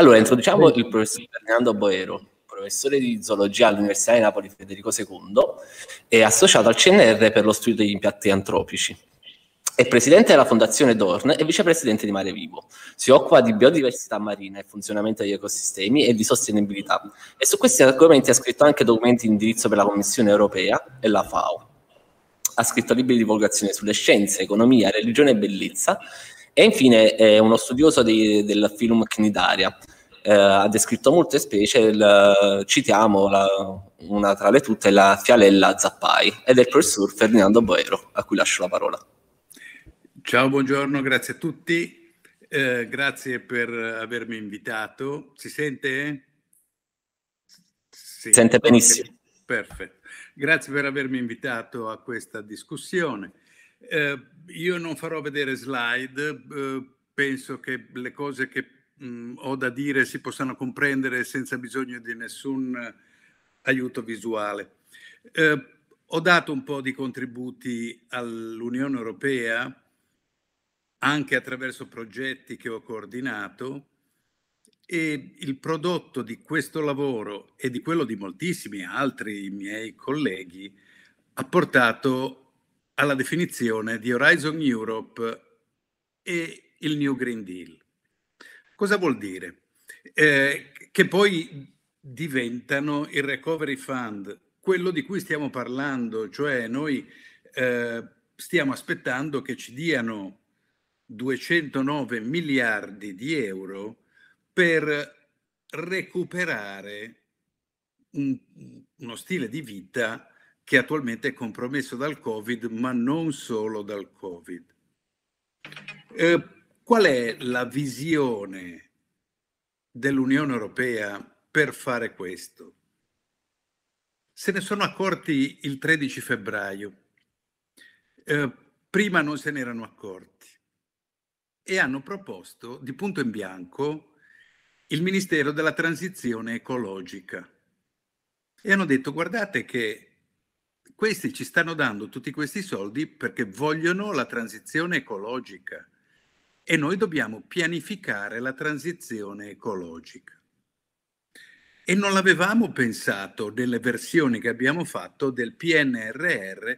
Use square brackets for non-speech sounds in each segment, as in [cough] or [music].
Allora, introduciamo il professor Fernando Boero, professore di zoologia all'Università di Napoli Federico II e associato al CNR per lo studio degli impianti antropici. È presidente della Fondazione Dorn e vicepresidente di Mare Vivo. Si occupa di biodiversità marina e funzionamento degli ecosistemi e di sostenibilità. E su questi argomenti ha scritto anche documenti di indirizzo per la Commissione europea e la FAO. Ha scritto libri di divulgazione sulle scienze, economia, religione e bellezza e infine è eh, uno studioso di, del film Cnidaria. Eh, ha descritto molte specie, il, citiamo la, una tra le tutte, la fialella zappai, ed è il professor Ferdinando Boero, a cui lascio la parola. Ciao, buongiorno, grazie a tutti. Eh, grazie per avermi invitato. Si sente? Sì. Sente benissimo. Perfetto. Grazie per avermi invitato a questa discussione. Eh, io non farò vedere slide, eh, penso che le cose che mh, mm, ho da dire si possano comprendere senza bisogno di nessun eh, aiuto visuale. Eh, ho dato un po' di contributi all'Unione Europea anche attraverso progetti che ho coordinato e il prodotto di questo lavoro e di quello di moltissimi altri miei colleghi ha portato alla definizione di Horizon Europe e il New Green Deal. Cosa vuol dire? Eh, che poi diventano il Recovery Fund, quello di cui stiamo parlando, cioè noi eh, stiamo aspettando che ci diano 209 miliardi di euro per recuperare un, uno stile di vita che attualmente è compromesso dal Covid, ma non solo dal Covid. Eh, qual è la visione dell'Unione Europea per fare questo? Se ne sono accorti il 13 febbraio, eh, prima non se ne erano accorti e hanno proposto di punto in bianco il Ministero della Transizione Ecologica e hanno detto guardate che questi ci stanno dando tutti questi soldi perché vogliono la transizione ecologica e noi dobbiamo pianificare la transizione ecologica. E non l'avevamo pensato nelle versioni che abbiamo fatto del PNRR,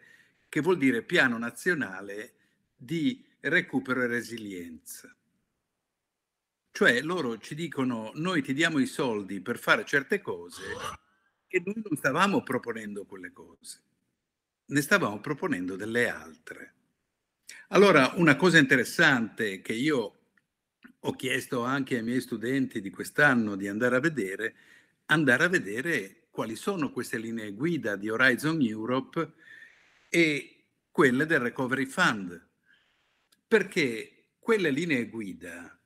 che vuol dire Piano Nazionale di Recupero e Resilienza. Cioè loro ci dicono noi ti diamo i soldi per fare certe cose e noi non stavamo proponendo quelle cose ne stavamo proponendo delle altre. Allora, una cosa interessante che io ho chiesto anche ai miei studenti di quest'anno di andare a vedere, andare a vedere quali sono queste linee guida di Horizon Europe e quelle del Recovery Fund, perché quelle linee guida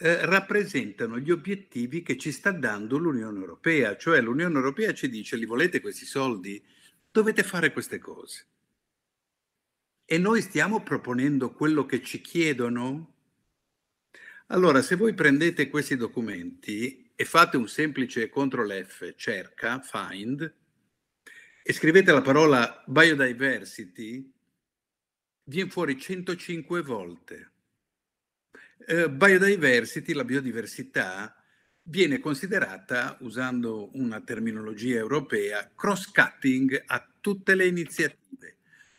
eh, rappresentano gli obiettivi che ci sta dando l'Unione Europea, cioè l'Unione Europea ci dice li volete questi soldi? dovete fare queste cose. E noi stiamo proponendo quello che ci chiedono? Allora, se voi prendete questi documenti e fate un semplice CTRL F, cerca, find, e scrivete la parola biodiversity, viene fuori 105 volte. Eh, biodiversity, la biodiversità, viene considerata, usando una terminologia europea, cross-cutting a tutte le iniziative.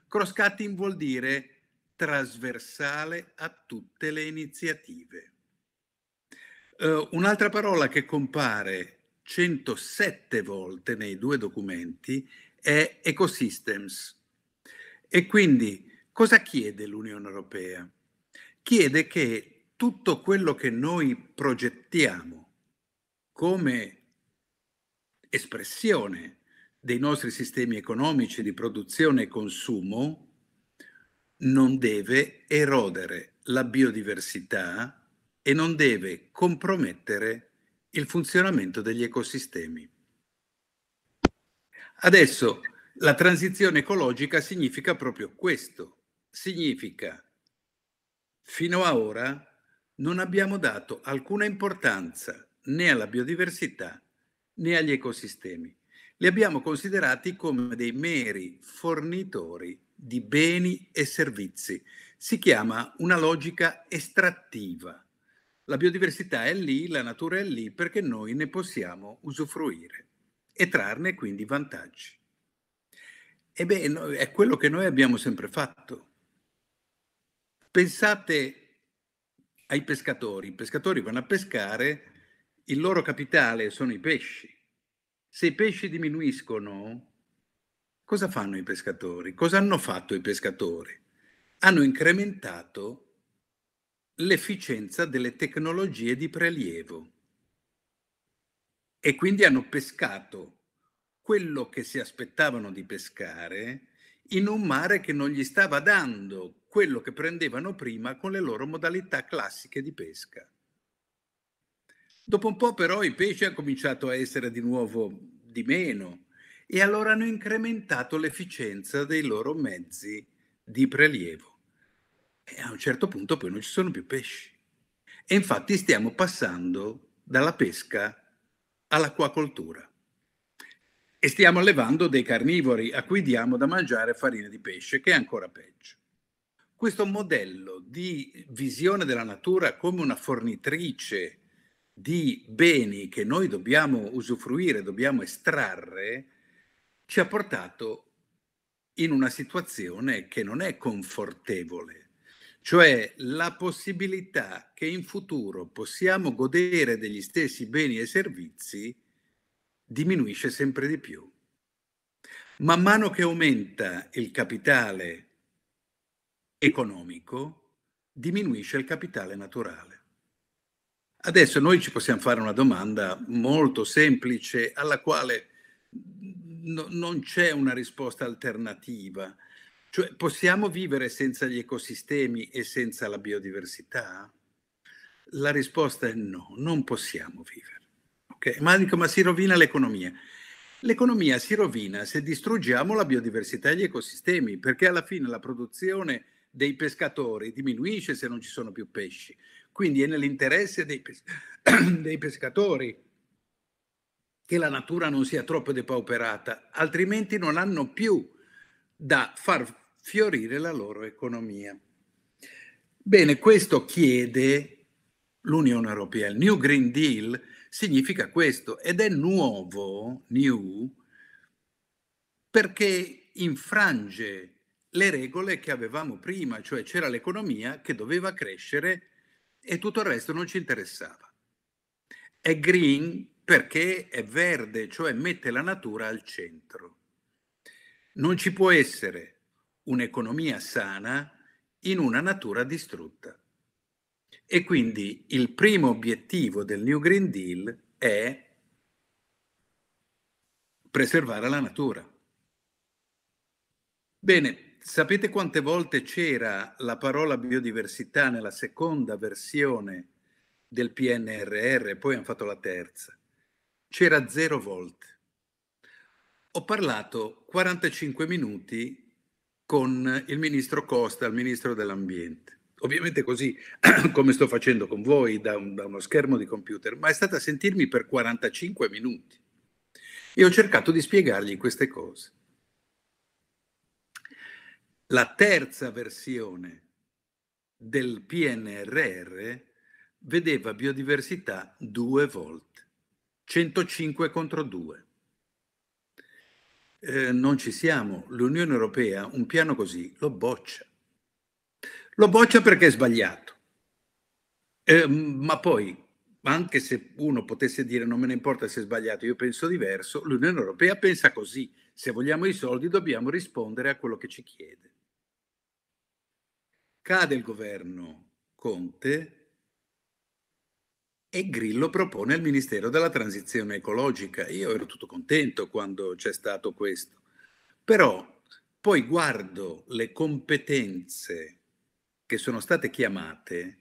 Cross-cutting vuol dire trasversale a tutte le iniziative. Uh, un'altra parola che compare 107 volte nei due documenti è ecosystems. E quindi cosa chiede l'Unione Europea? Chiede che tutto quello che noi progettiamo come espressione dei nostri sistemi economici di produzione e consumo non deve erodere la biodiversità e non deve compromettere il funzionamento degli ecosistemi. Adesso la transizione ecologica significa proprio questo, significa fino a ora non abbiamo dato alcuna importanza né alla biodiversità né agli ecosistemi. Li abbiamo considerati come dei meri fornitori di beni e servizi. Si chiama una logica estrattiva. La biodiversità è lì, la natura è lì perché noi ne possiamo usufruire e trarne quindi vantaggi. Ebbene, è quello che noi abbiamo sempre fatto. Pensate ai pescatori. I pescatori vanno a pescare il loro capitale sono i pesci. Se i pesci diminuiscono, cosa fanno i pescatori? Cosa hanno fatto i pescatori? Hanno incrementato l'efficienza delle tecnologie di prelievo e quindi hanno pescato quello che si aspettavano di pescare in un mare che non gli stava dando quello che prendevano prima con le loro modalità classiche di pesca. Dopo un po' però i pesci hanno cominciato a essere di nuovo di meno e allora hanno incrementato l'efficienza dei loro mezzi di prelievo. E a un certo punto poi non ci sono più pesci. E infatti stiamo passando dalla pesca all'acquacoltura e stiamo allevando dei carnivori a cui diamo da mangiare farina di pesce, che è ancora peggio. Questo modello di visione della natura come una fornitrice di beni che noi dobbiamo usufruire, dobbiamo estrarre, ci ha portato in una situazione che non è confortevole, cioè la possibilità che in futuro possiamo godere degli stessi beni e servizi diminuisce sempre di più. Man mano che aumenta il capitale economico, diminuisce il capitale naturale. Adesso noi ci possiamo fare una domanda molto semplice alla quale no, non c'è una risposta alternativa. Cioè, possiamo vivere senza gli ecosistemi e senza la biodiversità? La risposta è no, non possiamo vivere. Okay? Ma dico, ma si rovina l'economia. L'economia si rovina se distruggiamo la biodiversità e gli ecosistemi, perché alla fine la produzione dei pescatori diminuisce se non ci sono più pesci, quindi è nell'interesse dei, pes- [clears throat] dei pescatori che la natura non sia troppo depauperata, altrimenti non hanno più da far fiorire la loro economia. Bene, questo chiede l'Unione Europea. Il New Green Deal significa questo ed è nuovo, new, perché infrange le regole che avevamo prima, cioè c'era l'economia che doveva crescere e tutto il resto non ci interessava. È green perché è verde, cioè mette la natura al centro. Non ci può essere un'economia sana in una natura distrutta. E quindi il primo obiettivo del New Green Deal è preservare la natura. Bene, Sapete quante volte c'era la parola biodiversità nella seconda versione del PNRR, poi hanno fatto la terza? C'era zero volte. Ho parlato 45 minuti con il ministro Costa, il ministro dell'Ambiente. Ovviamente così [clears throat] come sto facendo con voi da, un, da uno schermo di computer, ma è stata a sentirmi per 45 minuti. E ho cercato di spiegargli queste cose. La terza versione del PNRR vedeva biodiversità due volte, 105 contro 2. Eh, non ci siamo, l'Unione Europea un piano così lo boccia. Lo boccia perché è sbagliato. Eh, ma poi, anche se uno potesse dire non me ne importa se è sbagliato, io penso diverso, l'Unione Europea pensa così. Se vogliamo i soldi dobbiamo rispondere a quello che ci chiede. Cade il governo Conte e Grillo propone il Ministero della Transizione Ecologica. Io ero tutto contento quando c'è stato questo. Però poi guardo le competenze che sono state chiamate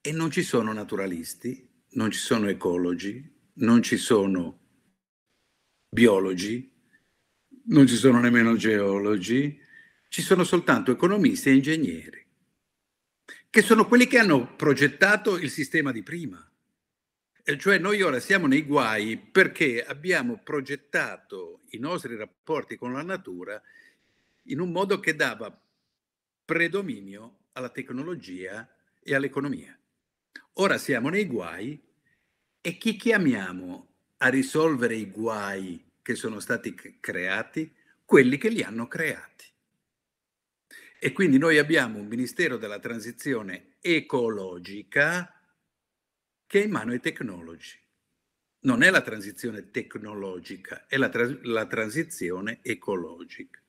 e non ci sono naturalisti, non ci sono ecologi, non ci sono biologi, non ci sono nemmeno geologi, ci sono soltanto economisti e ingegneri, che sono quelli che hanno progettato il sistema di prima. E cioè noi ora siamo nei guai perché abbiamo progettato i nostri rapporti con la natura in un modo che dava predominio alla tecnologia e all'economia. Ora siamo nei guai e chi chiamiamo a risolvere i guai che sono stati creati? Quelli che li hanno creati. E quindi noi abbiamo un Ministero della Transizione Ecologica che è in mano ai tecnologi. Non è la transizione tecnologica, è la, tra- la transizione ecologica.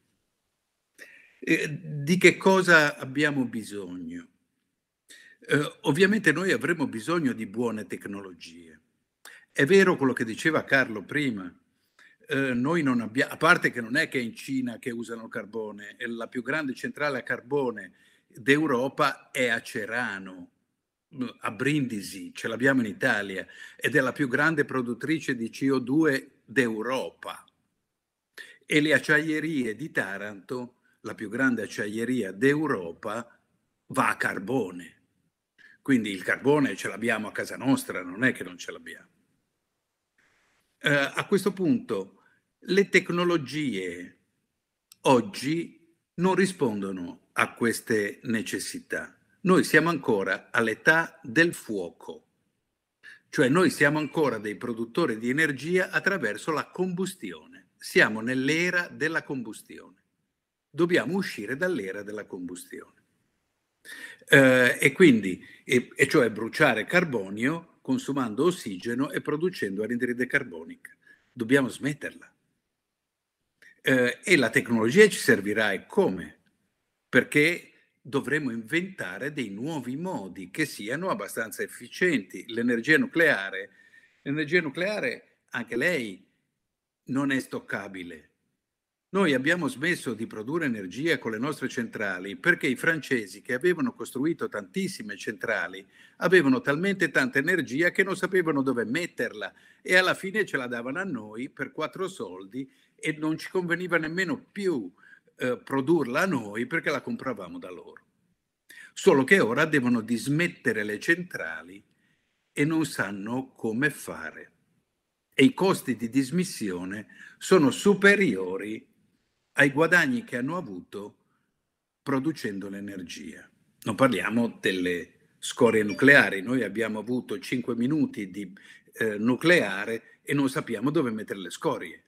Eh, di che cosa abbiamo bisogno? Eh, ovviamente noi avremo bisogno di buone tecnologie. È vero quello che diceva Carlo prima, Ehm, noi non abbiamo, a parte che non è che è in Cina che usano il carbone, la più grande centrale a carbone d'Europa è a Cerano, mm, a Brindisi, ce l'abbiamo in Italia, ed è la più grande produttrice di CO2 d'Europa. E le acciaierie di Taranto, la più grande acciaieria d'Europa, va a carbone. Quindi il carbone ce l'abbiamo a casa nostra, non è che non ce l'abbiamo eh, a questo punto le tecnologie oggi non rispondono a queste necessità. Noi siamo ancora all'età del fuoco, cioè noi siamo ancora dei produttori di energia attraverso la combustione. Siamo nell'era della combustione. Dobbiamo uscire dall'era della combustione. Eh, e quindi, e, e cioè bruciare carbonio consumando ossigeno e producendo anidride carbonica. Dobbiamo smetterla. Eh, e la tecnologia ci servirà e come? Perché dovremo inventare dei nuovi modi che siano abbastanza efficienti. L'energia nucleare, l'energia nucleare anche lei non è stoccabile, noi abbiamo smesso di produrre energia con le nostre centrali perché i francesi che avevano costruito tantissime centrali avevano talmente tanta energia che non sapevano dove metterla e alla fine ce la davano a noi per quattro soldi e non ci conveniva nemmeno più eh, produrla a noi perché la compravamo da loro. Solo che ora devono dismettere le centrali e non sanno come fare. E i costi di dismissione sono superiori a ai guadagni che hanno avuto producendo l'energia. Non parliamo delle scorie nucleari, noi abbiamo avuto 5 minuti di eh, nucleare e non sappiamo dove mettere le scorie.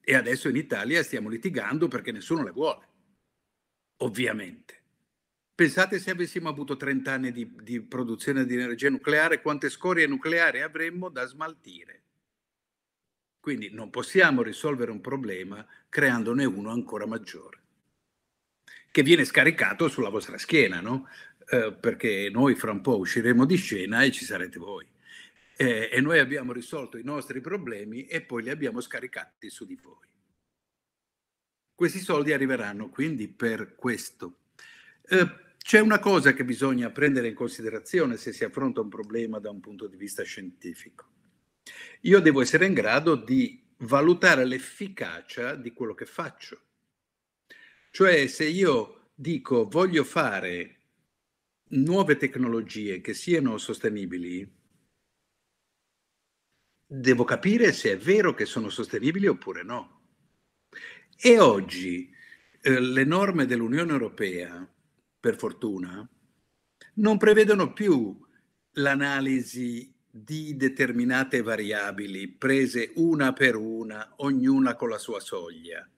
E adesso in Italia stiamo litigando perché nessuno le vuole, ovviamente. Pensate se avessimo avuto 30 anni di, di produzione di energia nucleare, quante scorie nucleari avremmo da smaltire quindi non possiamo risolvere un problema creandone uno ancora maggiore, che viene scaricato sulla vostra schiena, no? Eh, perché noi fra un po' usciremo di scena e ci sarete voi. Eh, e noi abbiamo risolto i nostri problemi e poi li abbiamo scaricati su di voi. Questi soldi arriveranno quindi per questo. Eh, c'è una cosa che bisogna prendere in considerazione se si affronta un problema da un punto di vista scientifico io devo essere in grado di valutare l'efficacia di quello che faccio. Cioè se io dico voglio fare nuove tecnologie che siano sostenibili, devo capire se è vero che sono sostenibili oppure no. E oggi eh, le norme dell'Unione Europea, per fortuna, non prevedono più l'analisi di determinate variabili prese una per una, ognuna con la sua soglia.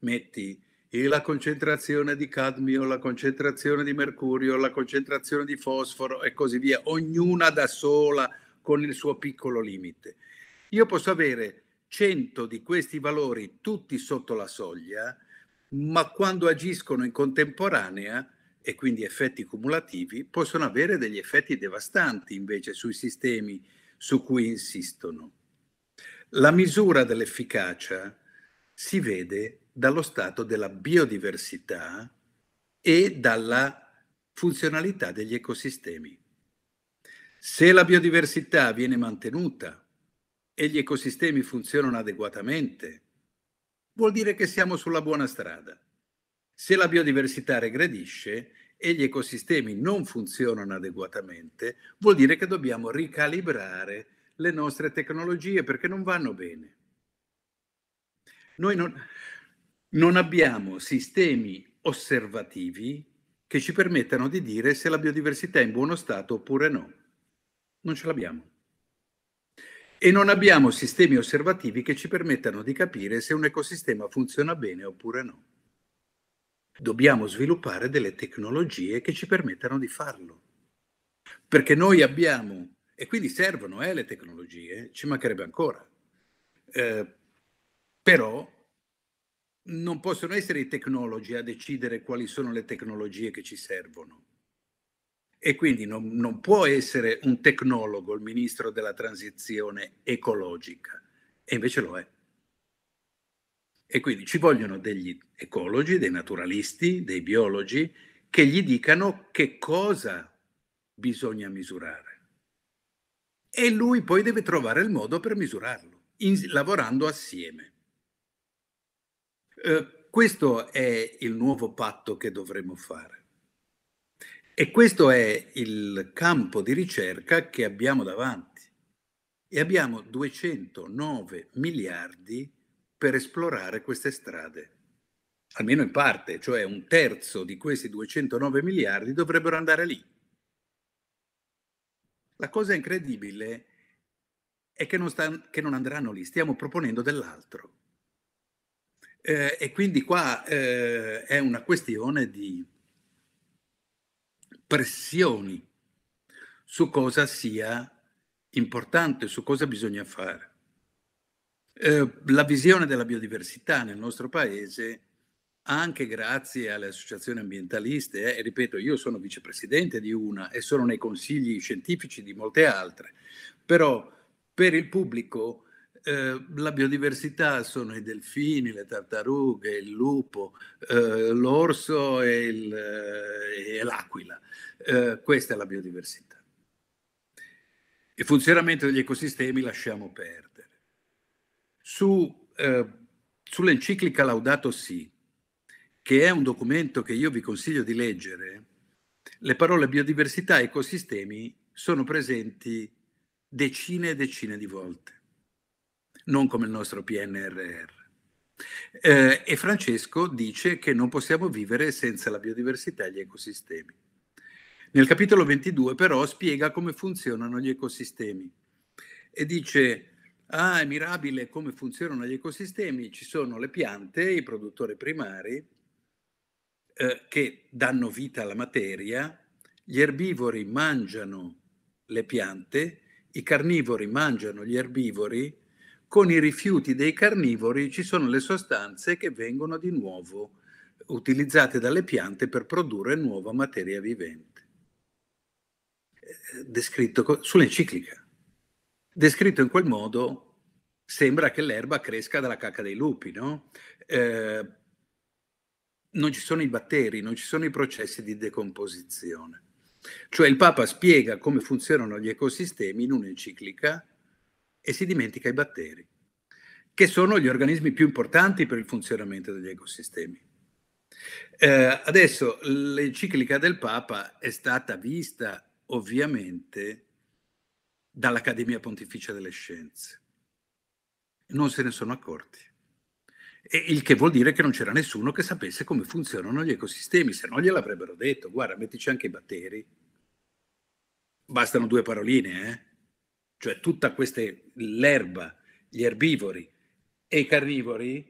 Metti la concentrazione di cadmio, la concentrazione di mercurio, la concentrazione di fosforo e così via, ognuna da sola con il suo piccolo limite. Io posso avere 100 di questi valori tutti sotto la soglia, ma quando agiscono in contemporanea e quindi effetti cumulativi possono avere degli effetti devastanti invece sui sistemi su cui insistono. La misura dell'efficacia si vede dallo stato della biodiversità e dalla funzionalità degli ecosistemi. Se la biodiversità viene mantenuta e gli ecosistemi funzionano adeguatamente, vuol dire che siamo sulla buona strada. Se la biodiversità regredisce e gli ecosistemi non funzionano adeguatamente, vuol dire che dobbiamo ricalibrare le nostre tecnologie perché non vanno bene. Noi non, non abbiamo sistemi osservativi che ci permettano di dire se la biodiversità è in buono stato oppure no. Non ce l'abbiamo. E non abbiamo sistemi osservativi che ci permettano di capire se un ecosistema funziona bene oppure no. Dobbiamo sviluppare delle tecnologie che ci permettano di farlo. Perché noi abbiamo, e quindi servono eh, le tecnologie, ci mancherebbe ancora, eh, però non possono essere i tecnologi a decidere quali sono le tecnologie che ci servono. E quindi non, non può essere un tecnologo il ministro della transizione ecologica, e invece lo è. E quindi ci vogliono degli ecologi, dei naturalisti, dei biologi che gli dicano che cosa bisogna misurare. E lui poi deve trovare il modo per misurarlo, in, lavorando assieme. Eh, questo è il nuovo patto che dovremo fare. E questo è il campo di ricerca che abbiamo davanti. E abbiamo 209 miliardi di per esplorare queste strade. Almeno in parte, cioè un terzo di questi 209 miliardi dovrebbero andare lì. La cosa incredibile è che non, sta, che non andranno lì, stiamo proponendo dell'altro. Eh, e quindi qua eh, è una questione di pressioni su cosa sia importante, su cosa bisogna fare. Eh, la visione della biodiversità nel nostro paese, anche grazie alle associazioni ambientaliste, eh, ripeto, io sono vicepresidente di una e sono nei consigli scientifici di molte altre, però per il pubblico eh, la biodiversità sono i delfini, le tartarughe, il lupo, eh, l'orso e, il, eh, e l'aquila. questa è la biodiversità. Il funzionamento degli ecosistemi lasciamo perdere su, eh, sull'enciclica Laudato Si, che è un documento che io vi consiglio di leggere, le parole biodiversità e ecosistemi sono presenti decine e decine di volte, non come il nostro PNRR. Eh, e Francesco dice che non possiamo vivere senza la biodiversità e gli ecosistemi. Nel capitolo 22 però spiega come funzionano gli ecosistemi e dice ah, è mirabile come funzionano gli ecosistemi, ci sono le piante, i produttori primari eh, che danno vita alla materia, gli erbivori mangiano le piante, i carnivori mangiano gli erbivori, con i rifiuti dei carnivori ci sono le sostanze che vengono di nuovo utilizzate dalle piante per produrre nuova materia vivente. Eh, descritto sull'enciclica. Descritto in quel modo, sembra che l'erba cresca dalla cacca dei lupi, no? Eh, non ci sono i batteri, non ci sono i processi di decomposizione. Cioè il Papa spiega come funzionano gli ecosistemi in un'enciclica e si dimentica i batteri, che sono gli organismi più importanti per il funzionamento degli ecosistemi. Eh, adesso l'enciclica del Papa è stata vista ovviamente dall'Accademia Pontificia delle Scienze. Non se ne sono accorti. E il che vuol dire che non c'era nessuno che sapesse come funzionano gli ecosistemi, se no gliel'avrebbero detto, guarda, mettici anche i batteri. Bastano due paroline, eh? Cioè tutta questa l'erba, gli erbivori e i carnivori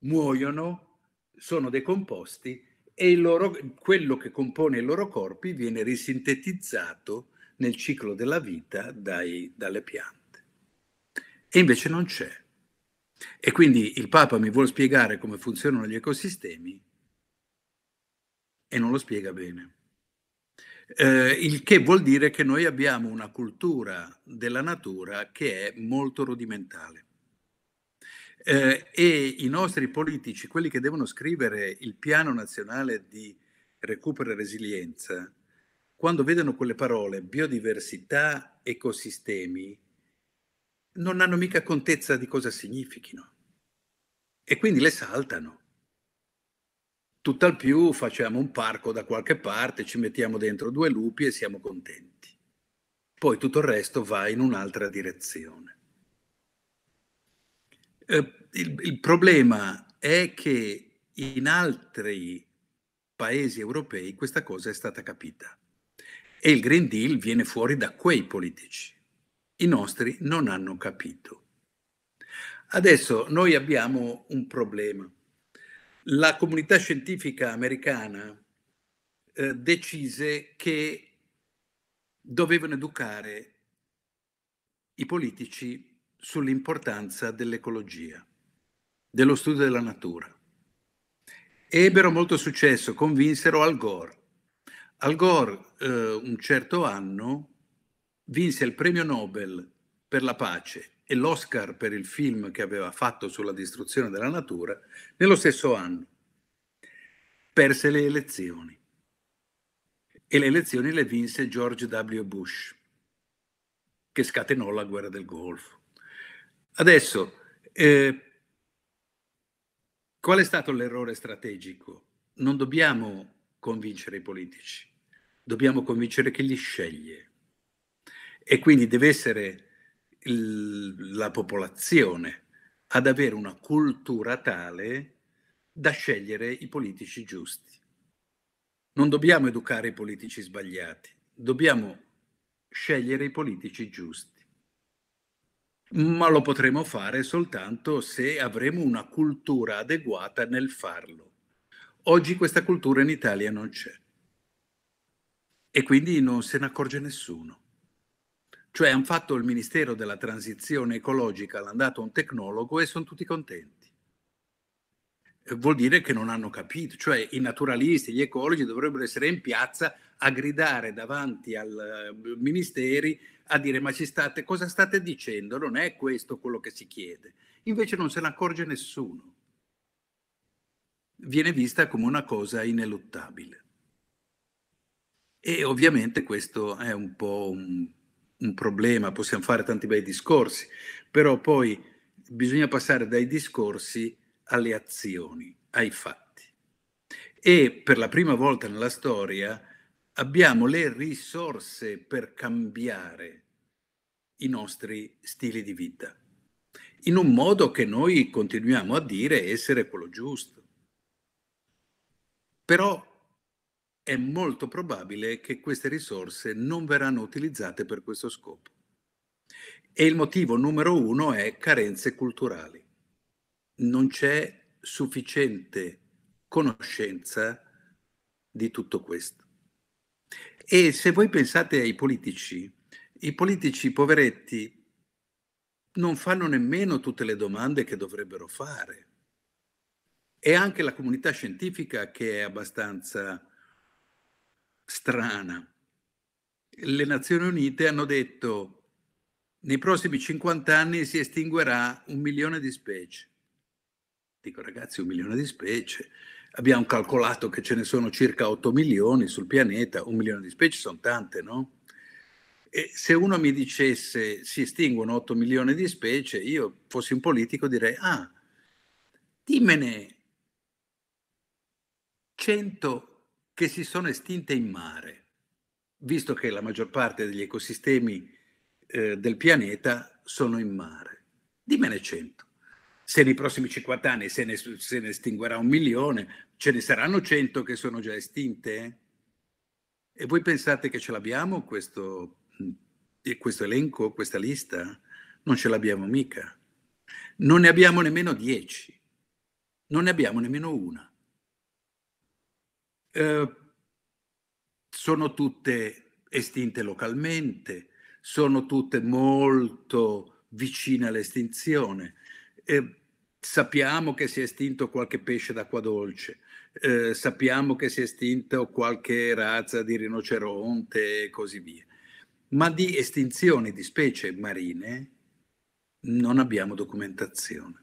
muoiono, sono decomposti e loro, quello che compone i loro corpi viene risintetizzato nel ciclo della vita dai, dalle piante. E invece non c'è. E quindi il Papa mi vuole spiegare come funzionano gli ecosistemi e non lo spiega bene. Eh, il che vuol dire che noi abbiamo una cultura della natura che è molto rudimentale. Eh, e i nostri politici, quelli che devono scrivere il piano nazionale di recupero e resilienza, quando vedono quelle parole biodiversità, ecosistemi, non hanno mica contezza di cosa significhino e quindi le saltano. Tutt'al più facciamo un parco da qualche parte, ci mettiamo dentro due lupi e siamo contenti. Poi tutto il resto va in un'altra direzione. Eh, il, il problema è che in altri paesi europei questa cosa è stata capita. E il Green Deal viene fuori da quei politici. I nostri non hanno capito. Adesso noi abbiamo un problema. La comunità scientifica americana eh, decise che dovevano educare i politici sull'importanza dell'ecologia, dello studio della natura. Ebbero molto successo, convinsero Al Gore al Gore eh, un certo anno vinse il premio Nobel per la pace e l'Oscar per il film che aveva fatto sulla distruzione della natura nello stesso anno. Perse le elezioni e le elezioni le vinse George W. Bush, che scatenò la guerra del Golfo. Adesso, eh, qual è stato l'errore strategico? Non dobbiamo convincere i politici, dobbiamo convincere chi li sceglie. E quindi deve essere il, la popolazione ad avere una cultura tale da scegliere i politici giusti. Non dobbiamo educare i politici sbagliati, dobbiamo scegliere i politici giusti. Ma lo potremo fare soltanto se avremo una cultura adeguata nel farlo. Oggi questa cultura in Italia non c'è e quindi non se ne accorge nessuno. Cioè hanno fatto il Ministero della Transizione Ecologica, l'hanno dato un tecnologo e sono tutti contenti. Eh, vuol dire che non hanno capito, cioè i naturalisti, gli ecologi dovrebbero essere in piazza a gridare davanti al eh, Ministeri a dire ma ci state, cosa state dicendo? Non è questo quello che si chiede. Invece non se ne accorge nessuno viene vista come una cosa ineluttabile. E ovviamente questo è un po' un, un problema, possiamo fare tanti bei discorsi, però poi bisogna passare dai discorsi alle azioni, ai fatti. E per la prima volta nella storia abbiamo le risorse per cambiare i nostri stili di vita, in un modo che noi continuiamo a dire essere quello giusto però è molto probabile che queste risorse non verranno utilizzate per questo scopo. E il motivo numero uno è carenze culturali. Non c'è sufficiente conoscenza di tutto questo. E se voi pensate ai politici, i politici poveretti non fanno nemmeno tutte le domande che dovrebbero fare e anche la comunità scientifica che è abbastanza strana. Le Nazioni Unite hanno detto nei prossimi 50 anni si estinguerà un milione di specie. Dico ragazzi, un milione di specie. Abbiamo calcolato che ce ne sono circa 8 milioni sul pianeta, un milione di specie sono tante, no? E se uno mi dicesse si estinguono 8 milioni di specie, io fossi un politico direi, ah, dimmene 100 che si sono estinte in mare, visto che la maggior parte degli ecosistemi eh, del pianeta sono in mare. Dimmene 100. Se nei prossimi 50 anni se ne, se ne estinguerà un milione, ce ne saranno 100 che sono già estinte? Eh? E voi pensate che ce l'abbiamo questo, mm, questo elenco, questa lista? Non ce l'abbiamo mica. Non ne abbiamo nemmeno 10. Non ne abbiamo nemmeno una. Eh, sono tutte estinte localmente, sono tutte molto vicine all'estinzione. Eh, sappiamo che si è estinto qualche pesce d'acqua dolce, eh, sappiamo che si è estinto qualche razza di rinoceronte e così via. Ma di estinzioni di specie marine non abbiamo documentazione.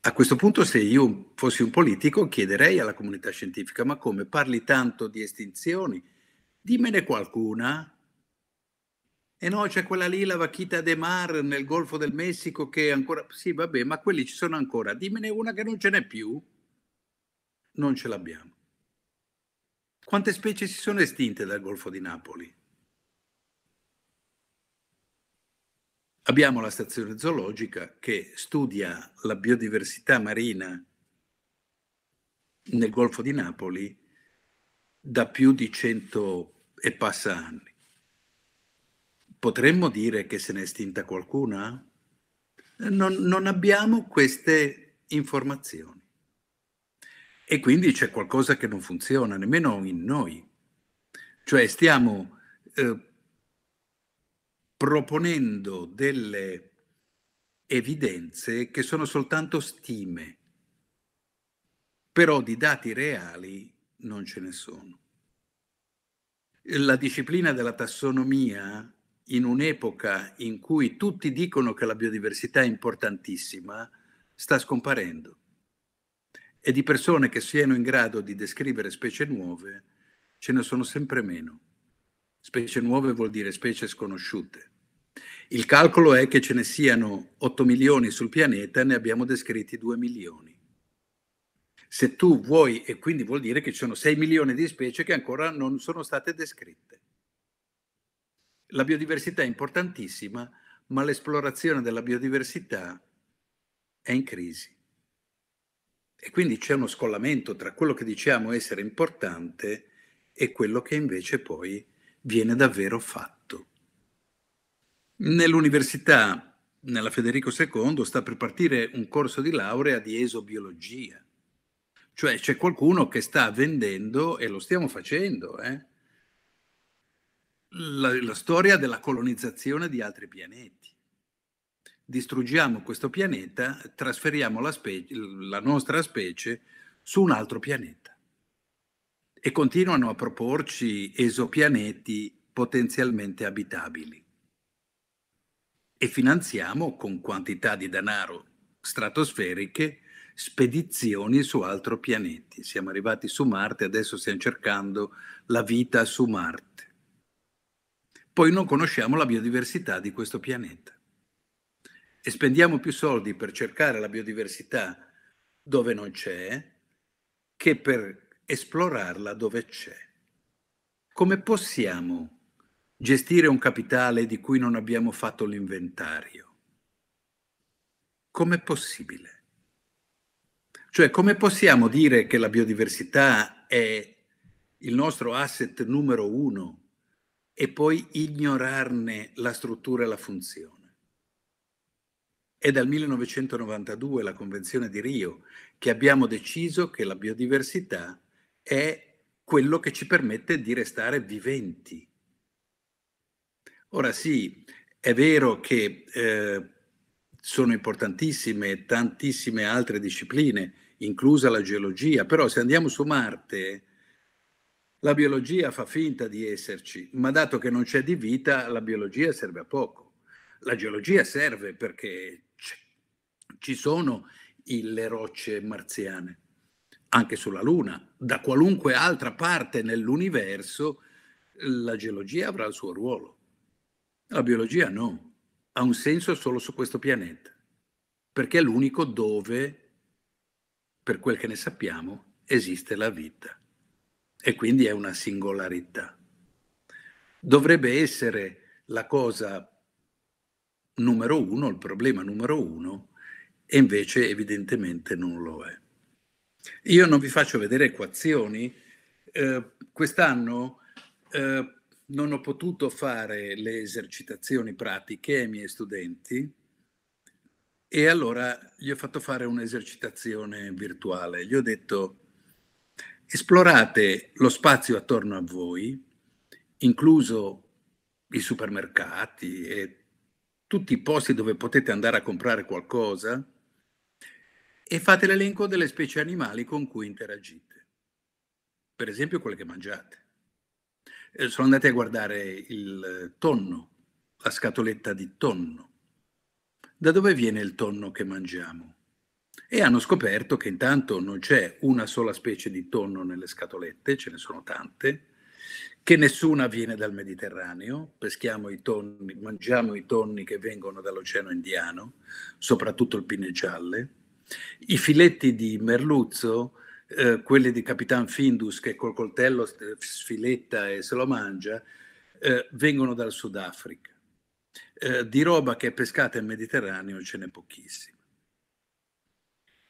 A questo punto, se io fossi un politico, chiederei alla comunità scientifica, ma come parli tanto di estinzioni? Dimmene qualcuna. E no, c'è quella lì, la vaquita de mar nel Golfo del Messico che ancora... Sì, vabbè, ma quelli ci sono ancora. Dimmene una che non ce n'è più. Non ce l'abbiamo. Quante specie si sono estinte dal Golfo di Napoli? Abbiamo la stazione zoologica che studia la biodiversità marina nel Golfo di Napoli da più di cento e passa anni. Potremmo dire che se ne è estinta qualcuna? Non, non abbiamo queste informazioni. E quindi c'è qualcosa che non funziona, nemmeno in noi. Cioè stiamo eh, proponendo delle evidenze che sono soltanto stime, però di dati reali non ce ne sono. La disciplina della tassonomia, in un'epoca in cui tutti dicono che la biodiversità è importantissima, sta scomparendo e di persone che siano in grado di descrivere specie nuove ce ne sono sempre meno. Specie nuove vuol dire specie sconosciute. Il calcolo è che ce ne siano 8 milioni sul pianeta e ne abbiamo descritti 2 milioni. Se tu vuoi, e quindi vuol dire che ci sono 6 milioni di specie che ancora non sono state descritte. La biodiversità è importantissima, ma l'esplorazione della biodiversità è in crisi. E quindi c'è uno scollamento tra quello che diciamo essere importante e quello che invece poi viene davvero fatto. Nell'università, nella Federico II, sta per partire un corso di laurea di esobiologia. Cioè c'è qualcuno che sta vendendo, e lo stiamo facendo, eh, la, la storia della colonizzazione di altri pianeti. Distruggiamo questo pianeta, trasferiamo la, specie, la nostra specie su un altro pianeta e continuano a proporci esopianeti potenzialmente abitabili. E finanziamo con quantità di denaro stratosferiche spedizioni su altri pianeti. Siamo arrivati su Marte, adesso stiamo cercando la vita su Marte. Poi non conosciamo la biodiversità di questo pianeta e spendiamo più soldi per cercare la biodiversità dove non c'è che per esplorarla dove c'è. Come possiamo gestire un capitale di cui non abbiamo fatto l'inventario? Com'è possibile? Cioè, come possiamo dire che la biodiversità è il nostro asset numero uno e poi ignorarne la struttura e la funzione? È dal 1992 la Convenzione di Rio che abbiamo deciso che la biodiversità è quello che ci permette di restare viventi. Ora sì, è vero che eh, sono importantissime tantissime altre discipline, inclusa la geologia, però se andiamo su Marte, la biologia fa finta di esserci, ma dato che non c'è di vita, la biologia serve a poco. La geologia serve perché ci sono le rocce marziane anche sulla Luna, da qualunque altra parte nell'universo, la geologia avrà il suo ruolo. La biologia no, ha un senso solo su questo pianeta, perché è l'unico dove, per quel che ne sappiamo, esiste la vita. E quindi è una singolarità. Dovrebbe essere la cosa numero uno, il problema numero uno, e invece evidentemente non lo è. Io non vi faccio vedere equazioni. Eh, quest'anno eh, non ho potuto fare le esercitazioni pratiche ai miei studenti e allora gli ho fatto fare un'esercitazione virtuale. Gli ho detto esplorate lo spazio attorno a voi, incluso i supermercati e tutti i posti dove potete andare a comprare qualcosa e fate l'elenco delle specie animali con cui interagite, per esempio quelle che mangiate. Eh, sono andati a guardare il tonno, la scatoletta di tonno. Da dove viene il tonno che mangiamo? E hanno scoperto che intanto non c'è una sola specie di tonno nelle scatolette, ce ne sono tante, che nessuna viene dal Mediterraneo, peschiamo i tonni, mangiamo i tonni che vengono dall'Oceano Indiano, soprattutto il pinne gialle, i filetti di merluzzo, eh, quelli di Capitan Findus che col coltello sfiletta e se lo mangia, eh, vengono dal Sudafrica. Eh, di roba che è pescata in Mediterraneo ce n'è pochissima.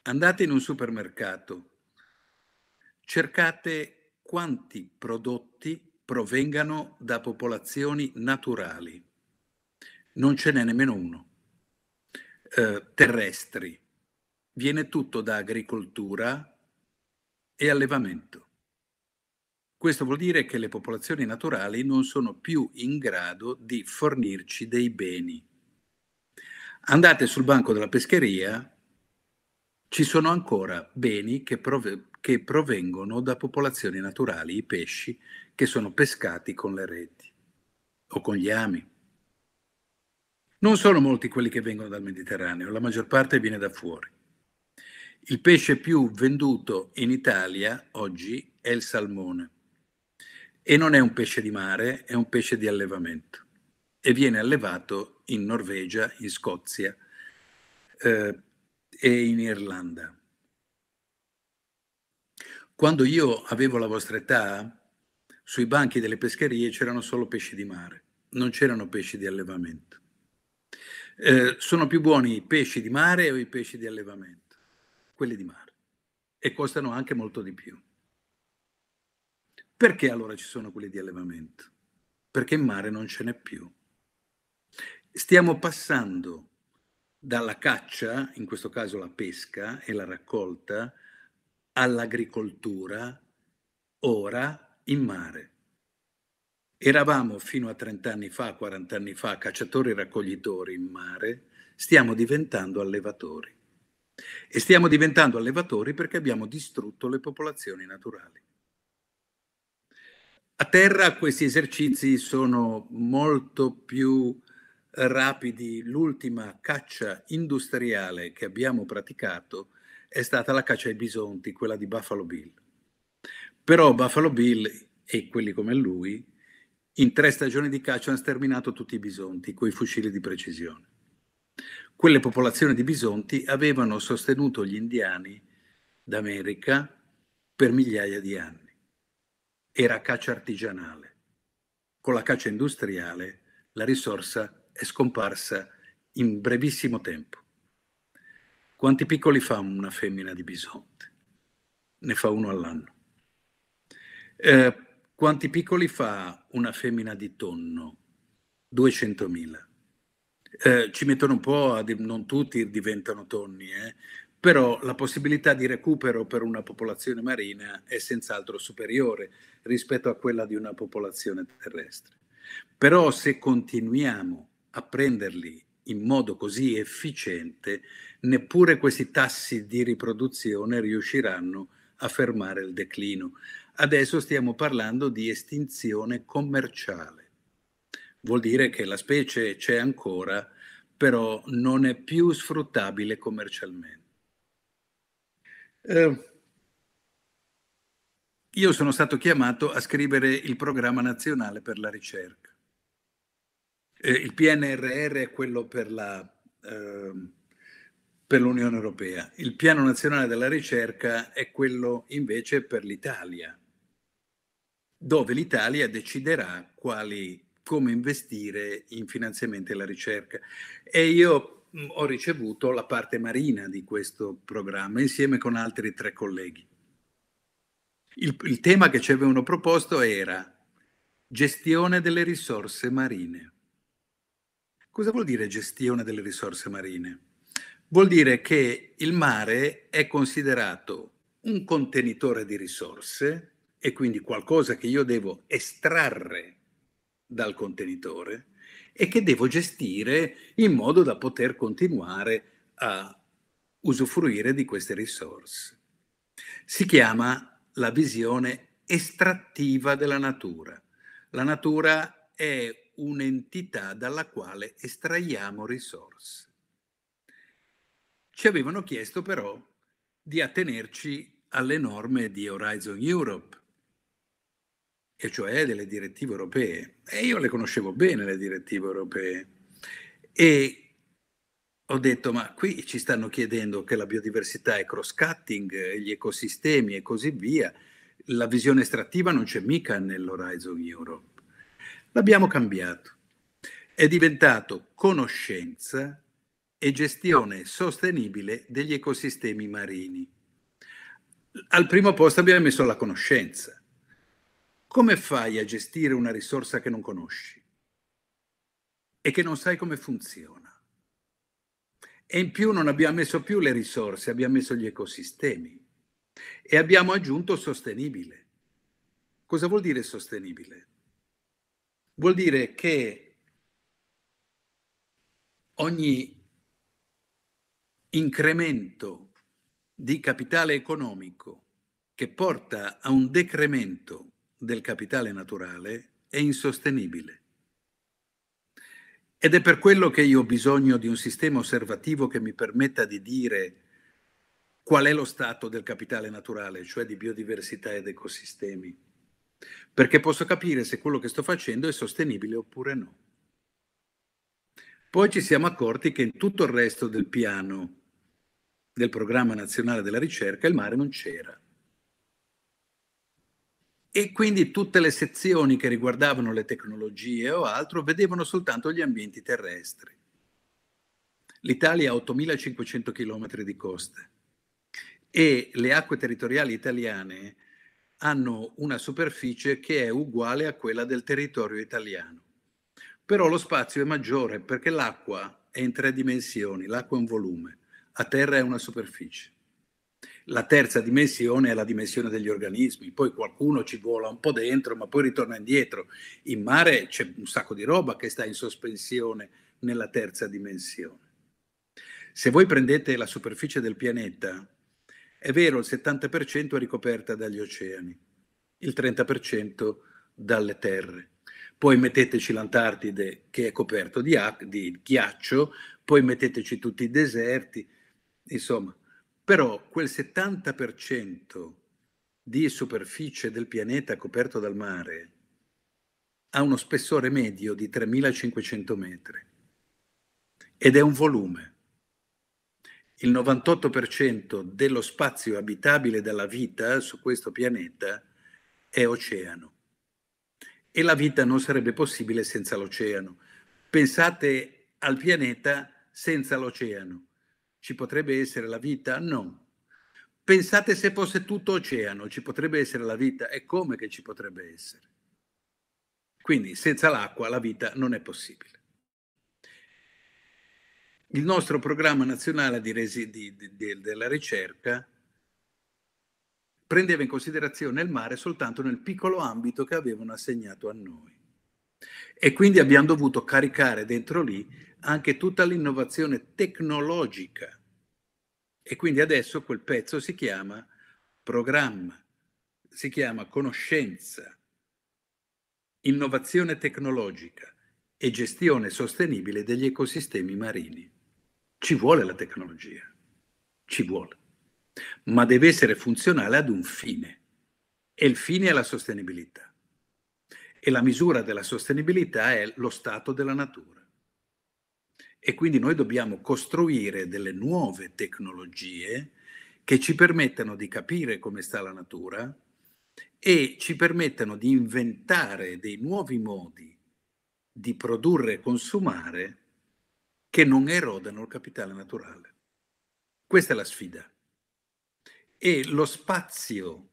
Andate in un supermercato, cercate quanti prodotti provengano da popolazioni naturali. Non ce n'è nemmeno uno. Eh, terrestri, viene tutto da agricoltura e allevamento. Questo vuol dire che le popolazioni naturali non sono più in grado di fornirci dei beni. Andate sul banco della pescheria, ci sono ancora beni che, prov- che provengono da popolazioni naturali, i pesci, che sono pescati con le reti o con gli ami. Non sono molti quelli che vengono dal Mediterraneo, la maggior parte viene da fuori. Il pesce più venduto in Italia oggi è il salmone e non è un pesce di mare, è un pesce di allevamento e viene allevato in Norvegia, in Scozia eh, e in Irlanda. Quando io avevo la vostra età, sui banchi delle pescherie c'erano solo pesci di mare, non c'erano pesci di allevamento. Eh, sono più buoni i pesci di mare o i pesci di allevamento? quelli di mare, e costano anche molto di più. Perché allora ci sono quelli di allevamento? Perché in mare non ce n'è più. Stiamo passando dalla caccia, in questo caso la pesca e la raccolta, all'agricoltura, ora in mare. Eravamo fino a 30 anni fa, 40 anni fa, cacciatori e raccoglitori in mare, stiamo diventando allevatori e stiamo diventando allevatori perché abbiamo distrutto le popolazioni naturali. A terra questi esercizi sono molto più rapidi. L'ultima caccia industriale che abbiamo praticato è stata la caccia ai bisonti, quella di Buffalo Bill. Però Buffalo Bill e quelli come lui in tre stagioni di caccia hanno sterminato tutti i bisonti con i fucili di precisione quelle popolazioni di bisonti avevano sostenuto gli indiani d'America per migliaia di anni. Era caccia artigianale. Con la caccia industriale la risorsa è scomparsa in brevissimo tempo. Quanti piccoli fa una femmina di bisonte? Ne fa uno all'anno. Eh, quanti piccoli fa una femmina di tonno? 200.000 eh, ci mettono un po', a, non tutti diventano tonni, eh, però la possibilità di recupero per una popolazione marina è senz'altro superiore rispetto a quella di una popolazione terrestre. Però se continuiamo a prenderli in modo così efficiente, neppure questi tassi di riproduzione riusciranno a fermare il declino. Adesso stiamo parlando di estinzione commerciale. Vuol dire che la specie c'è ancora, però non è più sfruttabile commercialmente. Eh, io sono stato chiamato a scrivere il programma nazionale per la ricerca. Eh, il PNRR è quello per la... Eh, per l'Unione Europea. Il piano nazionale della ricerca è quello invece per l'Italia, dove l'Italia deciderà quali come investire in finanziamenti alla ricerca. E io mm, ho ricevuto la parte marina di questo programma insieme con altri tre colleghi. Il, il tema che ci avevano proposto era gestione delle risorse marine. Cosa vuol dire gestione delle risorse marine? Vuol dire che il mare è considerato un contenitore di risorse e quindi qualcosa che io devo estrarre dal contenitore e che devo gestire in modo da poter continuare a usufruire di queste risorse. Si chiama la visione estrattiva della natura. La natura è un'entità dalla quale estraiamo risorse. Ci avevano chiesto però di attenerci alle norme di Horizon Europe e cioè delle direttive europee. E io le conoscevo bene le direttive europee. E ho detto, ma qui ci stanno chiedendo che la biodiversità è cross-cutting, gli ecosistemi e così via. La visione estrattiva non c'è mica nell'Horizon Europe. L'abbiamo cambiato. È diventato conoscenza e gestione sostenibile degli ecosistemi marini. Al primo posto abbiamo messo la conoscenza come fai a gestire una risorsa che non conosci e che non sai come funziona? E in più non abbiamo messo più le risorse, abbiamo messo gli ecosistemi e abbiamo aggiunto sostenibile. Cosa vuol dire sostenibile? Vuol dire che ogni incremento di capitale economico che porta a un decremento del capitale naturale è insostenibile. Ed è per quello che io ho bisogno di un sistema osservativo che mi permetta di dire qual è lo stato del capitale naturale, cioè di biodiversità ed ecosistemi, perché posso capire se quello che sto facendo è sostenibile oppure no. Poi ci siamo accorti che in tutto il resto del piano del Programma Nazionale della Ricerca il mare non c'era e quindi tutte le sezioni che riguardavano le tecnologie o altro vedevano soltanto gli ambienti terrestri. L'Italia ha 8.500 km di coste e le acque territoriali italiane hanno una superficie che è uguale a quella del territorio italiano. Però lo spazio è maggiore perché l'acqua è in tre dimensioni, l'acqua è un volume, a terra è una superficie la terza dimensione è la dimensione degli organismi, poi qualcuno ci vola un po' dentro, ma poi ritorna indietro. In mare c'è un sacco di roba che sta in sospensione nella terza dimensione. Se voi prendete la superficie del pianeta, è vero, il 70% è ricoperta dagli oceani, il 30% dalle terre. Poi metteteci l'Antartide che è coperto di, di ghiaccio, poi metteteci tutti i deserti, insomma però quel 70% di superficie del pianeta coperto dal mare ha uno spessore medio di 3.500 metri ed è un volume. Il 98% dello spazio abitabile della vita su questo pianeta è oceano e la vita non sarebbe possibile senza l'oceano. Pensate al pianeta senza l'oceano. Ci potrebbe essere la vita? No. Pensate se fosse tutto oceano, ci potrebbe essere la vita? E come che ci potrebbe essere? Quindi senza l'acqua la vita non è possibile. Il nostro programma nazionale di resi, di, di, della ricerca prendeva in considerazione il mare soltanto nel piccolo ambito che avevano assegnato a noi. E quindi abbiamo dovuto caricare dentro lì anche tutta l'innovazione tecnologica. E quindi adesso quel pezzo si chiama programma, si chiama conoscenza, innovazione tecnologica e gestione sostenibile degli ecosistemi marini. Ci vuole la tecnologia, ci vuole, ma deve essere funzionale ad un fine e il fine è la sostenibilità. E la misura della sostenibilità è lo stato della natura. E quindi noi dobbiamo costruire delle nuove tecnologie che ci permettano di capire come sta la natura e ci permettano di inventare dei nuovi modi di produrre e consumare che non erodano il capitale naturale. Questa è la sfida. E lo spazio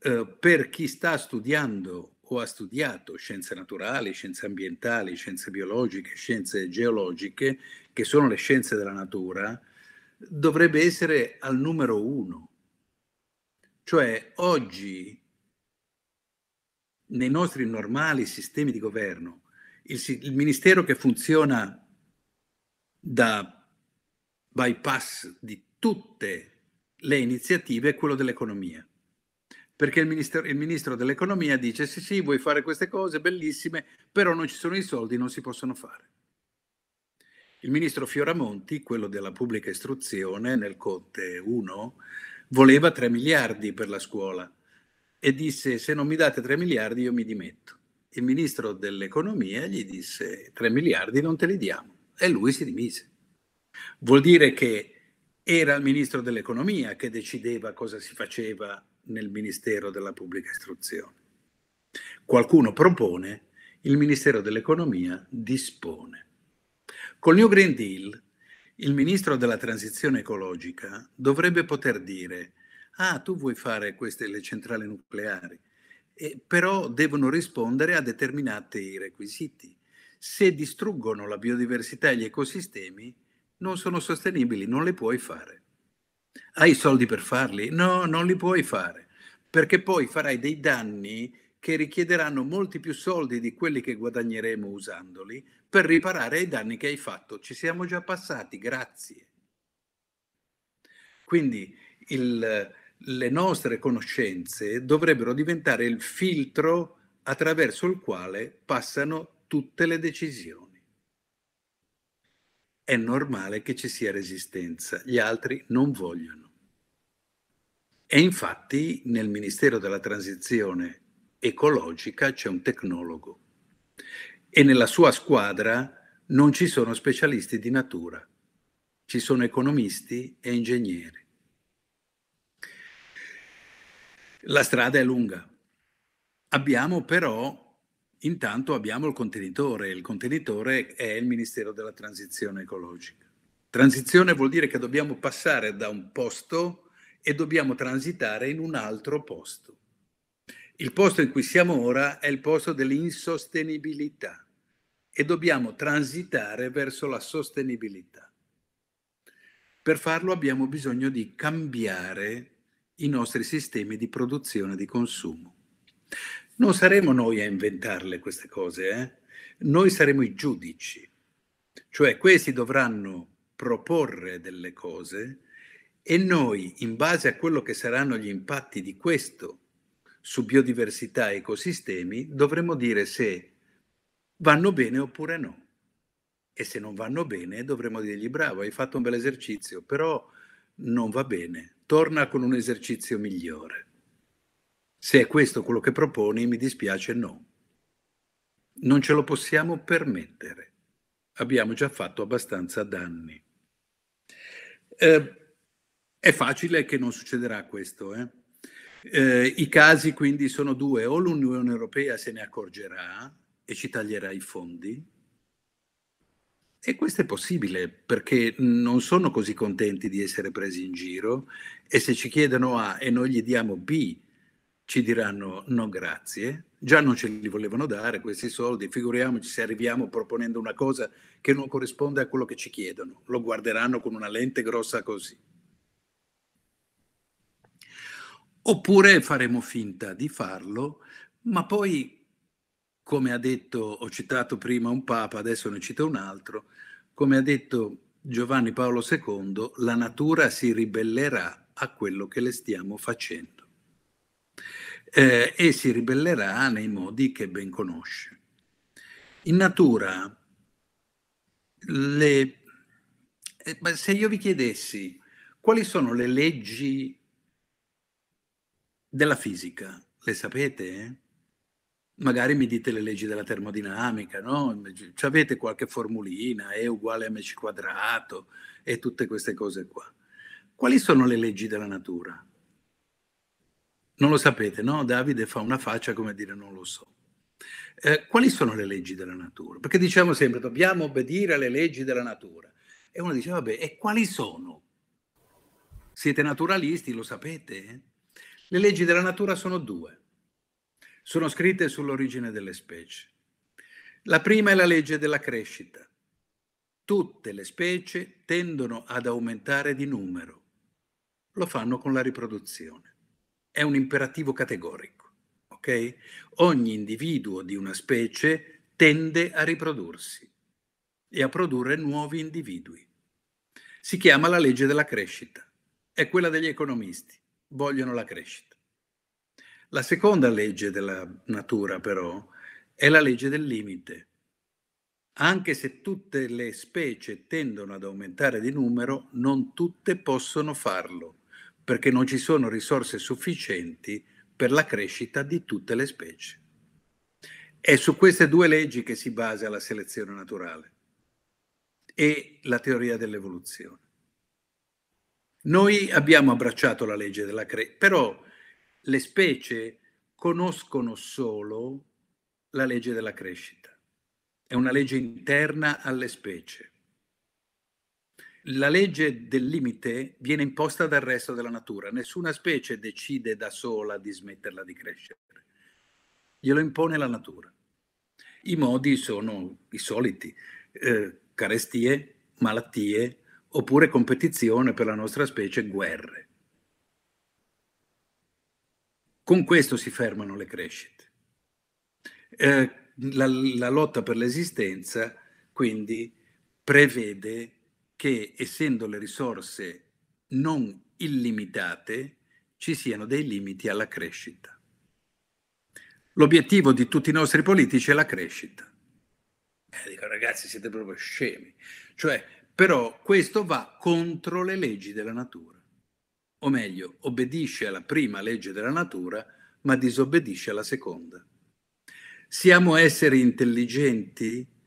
eh, per chi sta studiando o ha studiato scienze naturali, scienze ambientali, scienze biologiche, scienze geologiche, che sono le scienze della natura, dovrebbe essere al numero uno. Cioè oggi nei nostri normali sistemi di governo, il, il ministero che funziona da bypass di tutte le iniziative è quello dell'economia perché il ministro, il ministro dell'economia dice sì sì vuoi fare queste cose bellissime, però non ci sono i soldi, non si possono fare. Il ministro Fioramonti, quello della pubblica istruzione nel Conte 1, voleva 3 miliardi per la scuola e disse se non mi date 3 miliardi io mi dimetto. Il ministro dell'economia gli disse 3 miliardi non te li diamo e lui si dimise. Vuol dire che era il ministro dell'economia che decideva cosa si faceva nel Ministero della Pubblica Istruzione. Qualcuno propone, il Ministero dell'Economia dispone. Col New Green Deal, il Ministro della Transizione Ecologica dovrebbe poter dire, ah, tu vuoi fare queste le centrali nucleari, eh, però devono rispondere a determinati requisiti. Se distruggono la biodiversità e gli ecosistemi, non sono sostenibili, non le puoi fare. Hai i soldi per farli? No, non li puoi fare, perché poi farai dei danni che richiederanno molti più soldi di quelli che guadagneremo usandoli per riparare ai danni che hai fatto. Ci siamo già passati, grazie. Quindi il, le nostre conoscenze dovrebbero diventare il filtro attraverso il quale passano tutte le decisioni è normale che ci sia resistenza, gli altri non vogliono. E infatti nel Ministero della Transizione Ecologica c'è un tecnologo e nella sua squadra non ci sono specialisti di natura, ci sono economisti e ingegneri. La strada è lunga. Abbiamo però Intanto abbiamo il contenitore, il contenitore è il Ministero della Transizione Ecologica. Transizione vuol dire che dobbiamo passare da un posto e dobbiamo transitare in un altro posto. Il posto in cui siamo ora è il posto dell'insostenibilità e dobbiamo transitare verso la sostenibilità. Per farlo abbiamo bisogno di cambiare i nostri sistemi di produzione e di consumo. Non saremo noi a inventarle queste cose, eh? noi saremo i giudici, cioè questi dovranno proporre delle cose e noi, in base a quello che saranno gli impatti di questo su biodiversità e ecosistemi, dovremo dire se vanno bene oppure no. E se non vanno bene dovremo dirgli bravo, hai fatto un bel esercizio, però non va bene, torna con un esercizio migliore. Se è questo quello che proponi, mi dispiace no. Non ce lo possiamo permettere. Abbiamo già fatto abbastanza danni. Eh, è facile che non succederà questo. Eh? Eh, I casi quindi sono due, o l'Unione Europea se ne accorgerà e ci taglierà i fondi, e questo è possibile perché non sono così contenti di essere presi in giro e se ci chiedono A e noi gli diamo B ci diranno no grazie, già non ce li volevano dare questi soldi, figuriamoci se arriviamo proponendo una cosa che non corrisponde a quello che ci chiedono, lo guarderanno con una lente grossa così. Oppure faremo finta di farlo, ma poi, come ha detto, ho citato prima un Papa, adesso ne cito un altro, come ha detto Giovanni Paolo II, la natura si ribellerà a quello che le stiamo facendo eh, e si ribellerà nei modi che ben conosce. In natura, le, eh, se io vi chiedessi quali sono le leggi della fisica, le sapete? Magari mi dite le leggi della termodinamica, no? C avete qualche formulina, E uguale a mc quadrato e tutte queste cose qua. Quali sono le leggi della natura? Non lo sapete, no? Davide fa una faccia come dire non lo so. Eh, quali sono le leggi della natura? Perché diciamo sempre dobbiamo obbedire alle leggi della natura. E uno dice, vabbè, e quali sono? Siete naturalisti, lo sapete? Eh? Le leggi della natura sono due. Sono scritte sull'origine delle specie. La prima è la legge della crescita. Tutte le specie tendono ad aumentare di numero. Lo fanno con la riproduzione è un imperativo categorico. Okay? Ogni individuo di una specie tende a riprodursi e a produrre nuovi individui. Si chiama la legge della crescita, è quella degli economisti, vogliono la crescita. La seconda legge della natura però è la legge del limite. Anche se tutte le specie tendono ad aumentare di numero, non tutte possono farlo perché non ci sono risorse sufficienti per la crescita di tutte le specie. È su queste due leggi che si basa la selezione naturale e la teoria dell'evoluzione. Noi abbiamo abbracciato la legge della crescita, però le specie conoscono solo la legge della crescita. È una legge interna alle specie la legge del limite viene imposta dal resto della natura, nessuna specie decide da sola di smetterla di crescere, glielo impone la natura. I modi sono i soliti, eh, carestie, malattie, oppure competizione per la nostra specie, guerre. Con questo si fermano le crescite. Eh, la, la lotta per l'esistenza quindi prevede che essendo le risorse non illimitate, ci siano dei limiti alla crescita. L'obiettivo di tutti i nostri politici è la crescita. Eh, dico, ragazzi, siete proprio scemi. Cioè, però questo va contro le leggi della natura. O meglio, obbedisce alla prima legge della natura, ma disobbedisce alla seconda. Siamo esseri intelligenti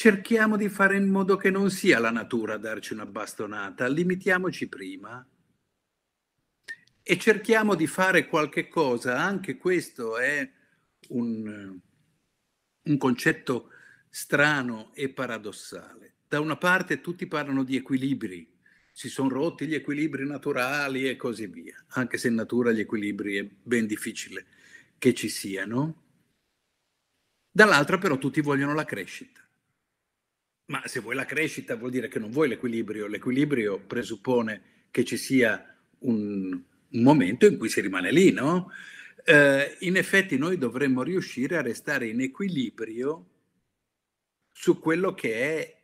cerchiamo di fare in modo che non sia la natura a darci una bastonata, limitiamoci prima e cerchiamo di fare qualche cosa, anche questo è un, un concetto strano e paradossale. Da una parte tutti parlano di equilibri, si sono rotti gli equilibri naturali e così via, anche se in natura gli equilibri è ben difficile che ci siano. Dall'altra però tutti vogliono la crescita. Ma se vuoi la crescita vuol dire che non vuoi l'equilibrio. L'equilibrio presuppone che ci sia un, un momento in cui si rimane lì, no? Eh, in effetti noi dovremmo riuscire a restare in equilibrio su quello che è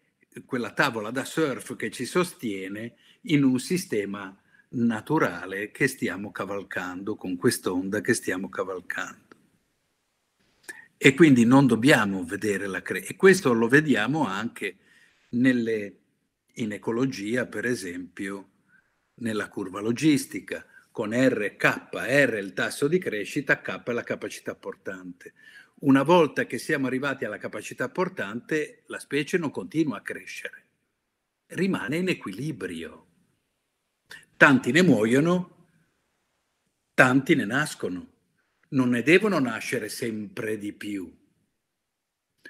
quella tavola da surf che ci sostiene in un sistema naturale che stiamo cavalcando, con quest'onda che stiamo cavalcando e quindi non dobbiamo vedere la crescita. E questo lo vediamo anche nelle, in ecologia, per esempio, nella curva logistica, con R, K, R è il tasso di crescita, K è la capacità portante. Una volta che siamo arrivati alla capacità portante, la specie non continua a crescere, rimane in equilibrio. Tanti ne muoiono, tanti ne nascono non ne devono nascere sempre di più.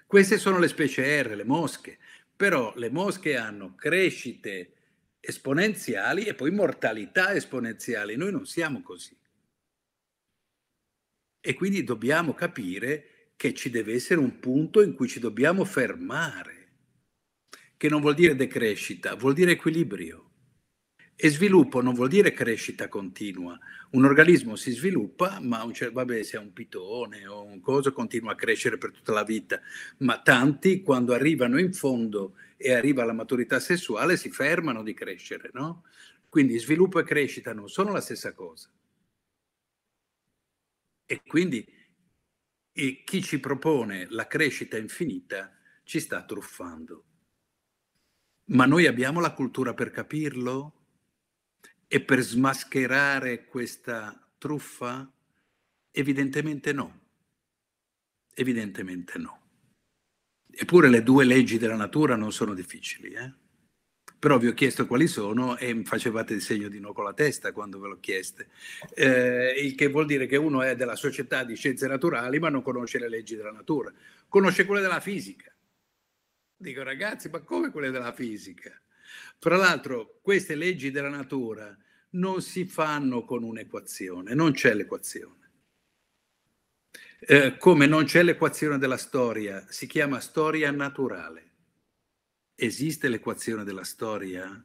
Queste sono le specie R, le mosche, però le mosche hanno crescite esponenziali e poi mortalità esponenziali. Noi non siamo così. E quindi dobbiamo capire che ci deve essere un punto in cui ci dobbiamo fermare, che non vuol dire decrescita, vuol dire equilibrio. E sviluppo non vuol dire crescita continua. Un organismo si sviluppa, ma un, cioè, vabbè, se è un pitone o un coso, continua a crescere per tutta la vita. Ma tanti, quando arrivano in fondo e arriva la maturità sessuale, si fermano di crescere, no? Quindi sviluppo e crescita non sono la stessa cosa. E quindi e chi ci propone la crescita infinita ci sta truffando. Ma noi abbiamo la cultura per capirlo? E per smascherare questa truffa? Evidentemente no. Evidentemente no. Eppure le due leggi della natura non sono difficili, eh? Però vi ho chiesto quali sono e facevate il segno di no con la testa quando ve l'ho chieste. Eh, il che vuol dire che uno è della società di scienze naturali ma non conosce le leggi della natura, conosce quelle della fisica. Dico ragazzi, ma come quelle della fisica? Fra l'altro queste leggi della natura non si fanno con un'equazione, non c'è l'equazione. Eh, come non c'è l'equazione della storia, si chiama storia naturale. Esiste l'equazione della storia?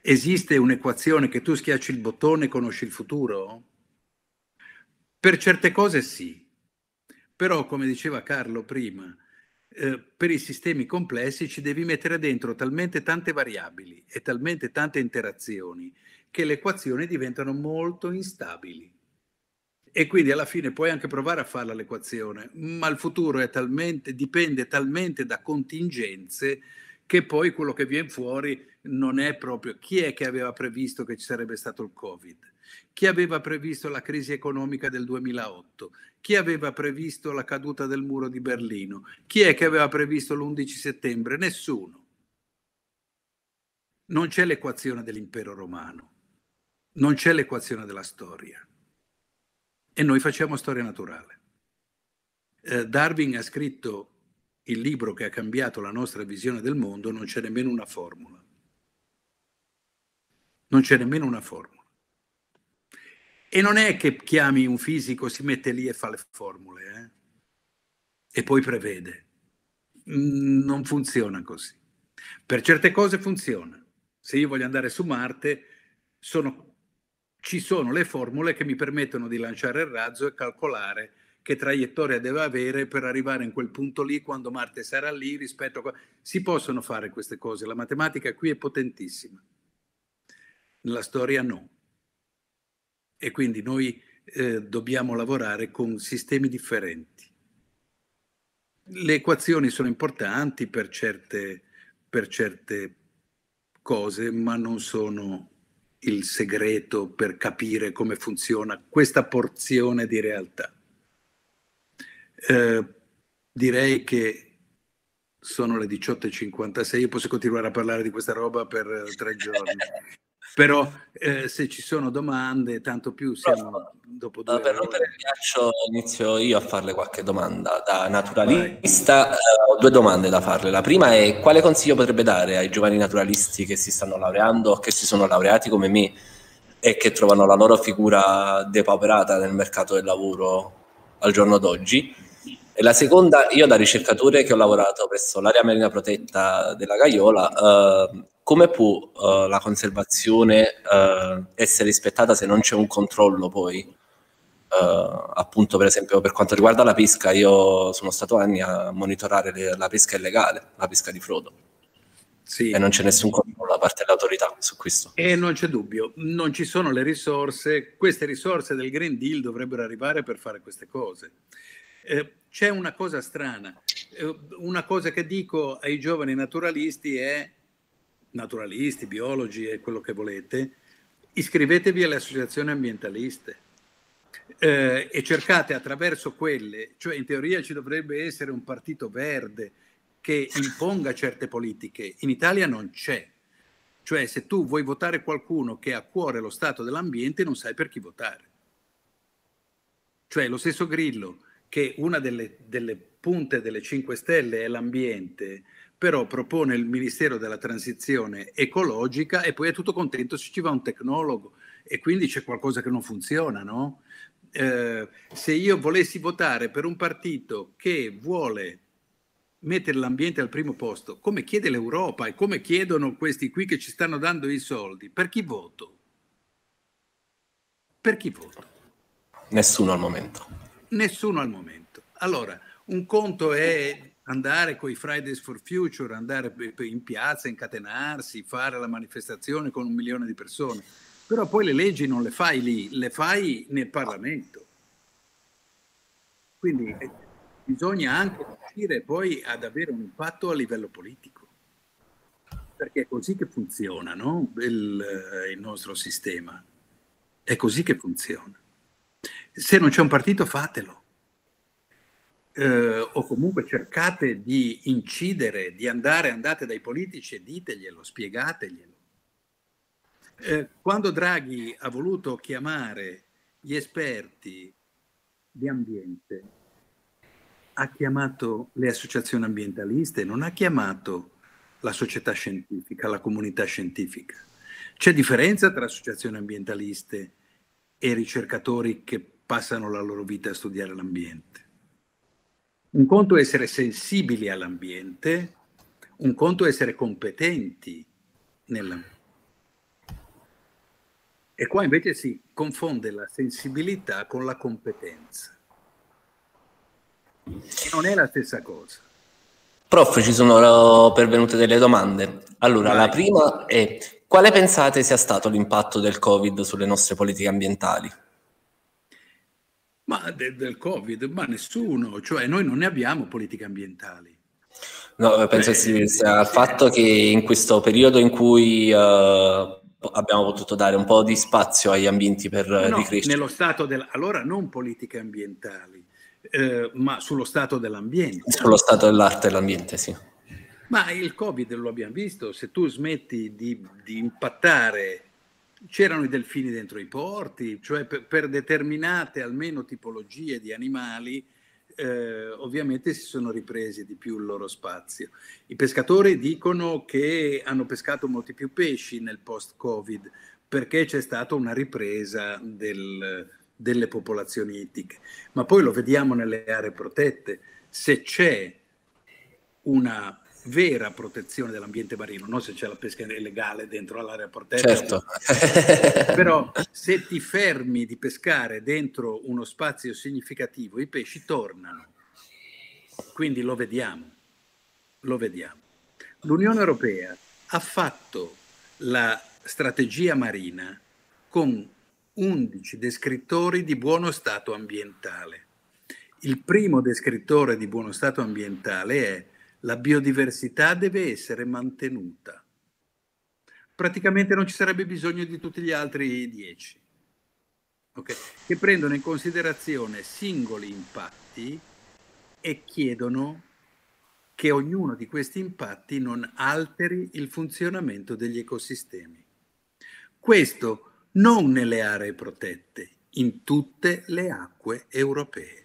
Esiste un'equazione che tu schiacci il bottone e conosci il futuro? Per certe cose sì, però come diceva Carlo prima, eh, per i sistemi complessi ci devi mettere dentro talmente tante variabili e talmente tante interazioni che le equazioni diventano molto instabili. E quindi alla fine puoi anche provare a farla l'equazione, ma il futuro è talmente, dipende talmente da contingenze che poi quello che viene fuori non è proprio chi è che aveva previsto che ci sarebbe stato il Covid, chi aveva previsto la crisi economica del 2008, chi aveva previsto la caduta del muro di Berlino, chi è che aveva previsto l'11 settembre, nessuno. Non c'è l'equazione dell'impero romano non c'è l'equazione della storia e noi facciamo storia naturale. Eh, Darwin ha scritto il libro che ha cambiato la nostra visione del mondo, non c'è nemmeno una formula. Non c'è nemmeno una formula. E non è che chiami un fisico, si mette lì e fa le formule, eh? e poi prevede. Mm, non funziona così. Per certe cose funziona. Se io voglio andare su Marte, sono ci sono le formule che mi permettono di lanciare il razzo e calcolare che traiettoria deve avere per arrivare in quel punto lì quando Marte sarà lì rispetto a... Si possono fare queste cose, la matematica qui è potentissima, nella storia no. E quindi noi eh, dobbiamo lavorare con sistemi differenti. Le equazioni sono importanti per certe, per certe cose, ma non sono il segreto per capire come funziona questa porzione di realtà. Eh, direi che sono le 18.56, io posso continuare a parlare di questa roba per tre giorni però eh, se ci sono domande, tanto più siamo dopo due Per rompere il ghiaccio inizio io a farle qualche domanda. Da naturalista eh, ho due domande da farle. La prima è quale consiglio potrebbe dare ai giovani naturalisti che si stanno laureando o che si sono laureati come me e che trovano la loro figura depauperata nel mercato del lavoro al giorno d'oggi? E la seconda, io da ricercatore che ho lavorato presso l'area marina protetta della Gaiola, eh, come può uh, la conservazione uh, essere rispettata se non c'è un controllo poi? Uh, appunto per esempio per quanto riguarda la pesca io sono stato anni a monitorare le, la pesca illegale, la pesca di frodo sì. e non c'è nessun controllo da parte dell'autorità su questo. E non c'è dubbio, non ci sono le risorse, queste risorse del Green Deal dovrebbero arrivare per fare queste cose. Eh, c'è una cosa strana, eh, una cosa che dico ai giovani naturalisti è naturalisti, biologi e quello che volete, iscrivetevi alle associazioni ambientaliste eh, e cercate attraverso quelle, cioè in teoria ci dovrebbe essere un partito verde che imponga certe politiche, in Italia non c'è. Cioè se tu vuoi votare qualcuno che ha a cuore lo stato dell'ambiente non sai per chi votare. Cioè lo stesso Grillo che una delle, delle punte delle 5 Stelle è l'ambiente, però propone il Ministero della Transizione ecologica e poi è tutto contento se ci va un tecnologo e quindi c'è qualcosa che non funziona, no? Eh, se io volessi votare per un partito che vuole mettere l'ambiente al primo posto, come chiede l'Europa e come chiedono questi qui che ci stanno dando i soldi, per chi voto? Per chi voto? Nessuno al momento. Nessuno al momento. Allora, un conto è andare con i Fridays for Future, andare in piazza, incatenarsi, fare la manifestazione con un milione di persone. Però poi le leggi non le fai lì, le fai nel Parlamento. Quindi eh, bisogna anche riuscire poi ad avere un impatto a livello politico, perché è così che funziona no? il, eh, il nostro sistema. È così che funziona. Se non c'è un partito, fatelo eh, o comunque cercate di incidere, di andare, andate dai politici e diteglielo, spiegateglielo. Eh, quando Draghi ha voluto chiamare gli esperti di ambiente, ha chiamato le associazioni ambientaliste, non ha chiamato la società scientifica, la comunità scientifica. C'è differenza tra associazioni ambientaliste e ricercatori che passano la loro vita a studiare l'ambiente. Un conto è essere sensibili all'ambiente, un conto è essere competenti nell'ambiente. E qua invece si confonde la sensibilità con la competenza, E non è la stessa cosa. Prof, ci sono pervenute delle domande. Allora, Vai. la prima è quale pensate sia stato l'impatto del Covid sulle nostre politiche ambientali? Ma de- del Covid? Ma nessuno, cioè noi non ne abbiamo politiche ambientali. No, eh, penso che eh, sia eh, il fatto che in questo periodo in cui uh, abbiamo potuto dare un po' di spazio agli ambienti per no, ricrescere. Nello stato del, allora non politiche ambientali, eh, ma sullo stato dell'ambiente. Sullo stato dell'arte e dell'ambiente, sì. Ma il Covid lo abbiamo visto, se tu smetti di, di impattare c'erano i delfini dentro i porti, cioè per, per determinate almeno tipologie di animali eh, ovviamente si sono ripresi di più il loro spazio. I pescatori dicono che hanno pescato molti più pesci nel post-Covid perché c'è stata una ripresa del, delle popolazioni ittiche, ma poi lo vediamo nelle aree protette, se c'è una vera protezione dell'ambiente marino, non se c'è la pesca illegale dentro all'area protetta. Certo. [laughs] Però [laughs] se ti fermi di pescare dentro uno spazio significativo, i pesci tornano. Quindi lo vediamo, lo vediamo. L'Unione Europea ha fatto la strategia marina con 11 descrittori di buono stato ambientale. Il primo descrittore di buono stato ambientale è la biodiversità deve essere mantenuta. Praticamente non ci sarebbe bisogno di tutti gli altri dieci, okay? che prendono in considerazione singoli impatti e chiedono che ognuno di questi impatti non alteri il funzionamento degli ecosistemi. Questo non nelle aree protette, in tutte le acque europee.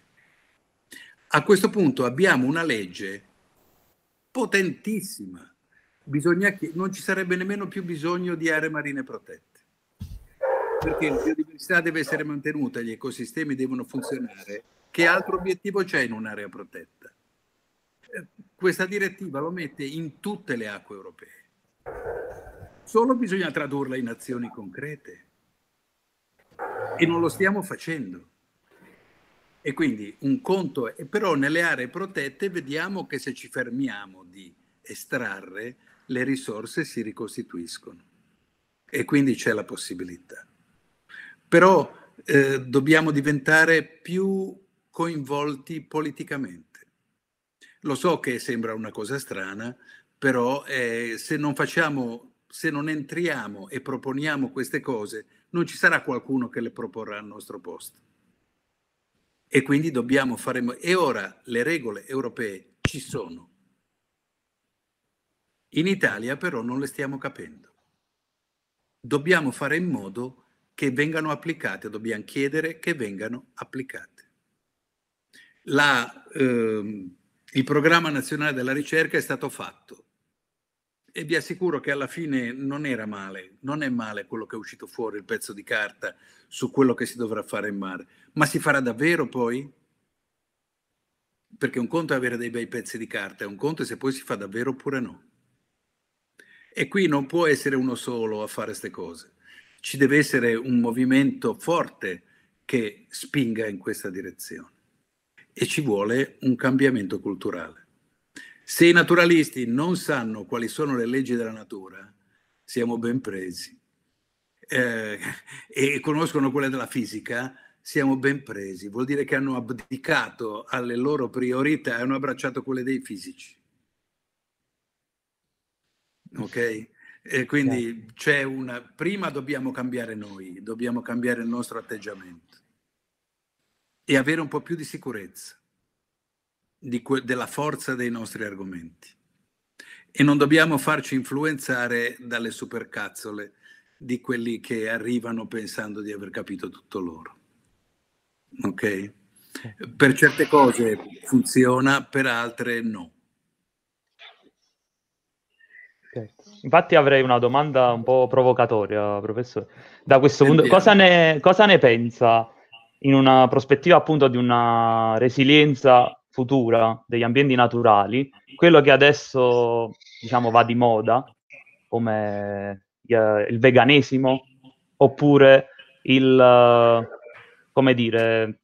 A questo punto abbiamo una legge potentissima. Bisogna, non ci sarebbe nemmeno più bisogno di aree marine protette perché la biodiversità deve essere mantenuta, gli ecosistemi devono funzionare. Che altro obiettivo c'è in un'area protetta? Eh, questa direttiva lo mette in tutte le acque europee. Solo bisogna tradurla in azioni concrete. E non lo stiamo facendo. E quindi un conto è, però nelle aree protette vediamo che se ci fermiamo di estrarre, le risorse si ricostituiscono e quindi c'è la possibilità. Però eh, dobbiamo diventare più coinvolti politicamente. Lo so che sembra una cosa strana, però eh, se non facciamo, se non entriamo e proponiamo queste cose, non ci sarà qualcuno che le proporrà al nostro posto e quindi dobbiamo fare... E ora le regole europee ci sono. In Italia però non le stiamo capendo. Dobbiamo fare in modo che vengano applicate, dobbiamo chiedere che vengano applicate. La, ehm, il programma nazionale della ricerca è stato fatto, e vi assicuro che alla fine non era male, non è male quello che è uscito fuori, il pezzo di carta su quello che si dovrà fare in mare. Ma si farà davvero poi? Perché un conto è avere dei bei pezzi di carta, è un conto se poi si fa davvero oppure no. E qui non può essere uno solo a fare queste cose. Ci deve essere un movimento forte che spinga in questa direzione. E ci vuole un cambiamento culturale. Se i naturalisti non sanno quali sono le leggi della natura, siamo ben presi. Eh, [laughs] e conoscono quelle della fisica, siamo ben presi. Vuol dire che hanno abdicato alle loro priorità e hanno abbracciato quelle dei fisici. Ok? E quindi certo. c'è una... Prima dobbiamo cambiare noi, dobbiamo cambiare il nostro atteggiamento e avere un po' più di sicurezza que- della forza dei nostri argomenti e non dobbiamo farci influenzare dalle supercazzole di quelli che arrivano pensando di aver capito tutto loro. Ok? Per certe cose funziona, per altre no. Infatti avrei una domanda un po' provocatoria, professore. Da questo punto, cosa ne, cosa ne pensa in una prospettiva appunto di una resilienza futura degli ambienti naturali, quello che adesso diciamo va di moda, come eh, il veganesimo, oppure il, come dire,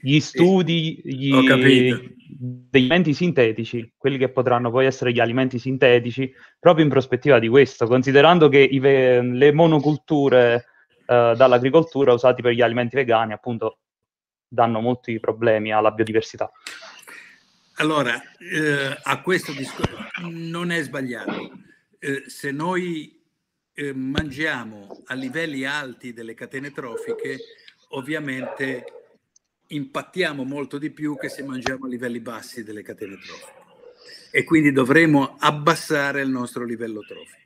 gli studi gli, degli alimenti sintetici, quelli che potranno poi essere gli alimenti sintetici, proprio in prospettiva di questo, considerando che i, le monoculture eh, dall'agricoltura usate per gli alimenti vegani, appunto, danno molti problemi alla biodiversità. Allora, eh, a questo discorso non è sbagliato. Eh, se noi eh, mangiamo a livelli alti delle catene trofiche, ovviamente impattiamo molto di più che se mangiamo a livelli bassi delle catene trofiche e quindi dovremo abbassare il nostro livello trofico.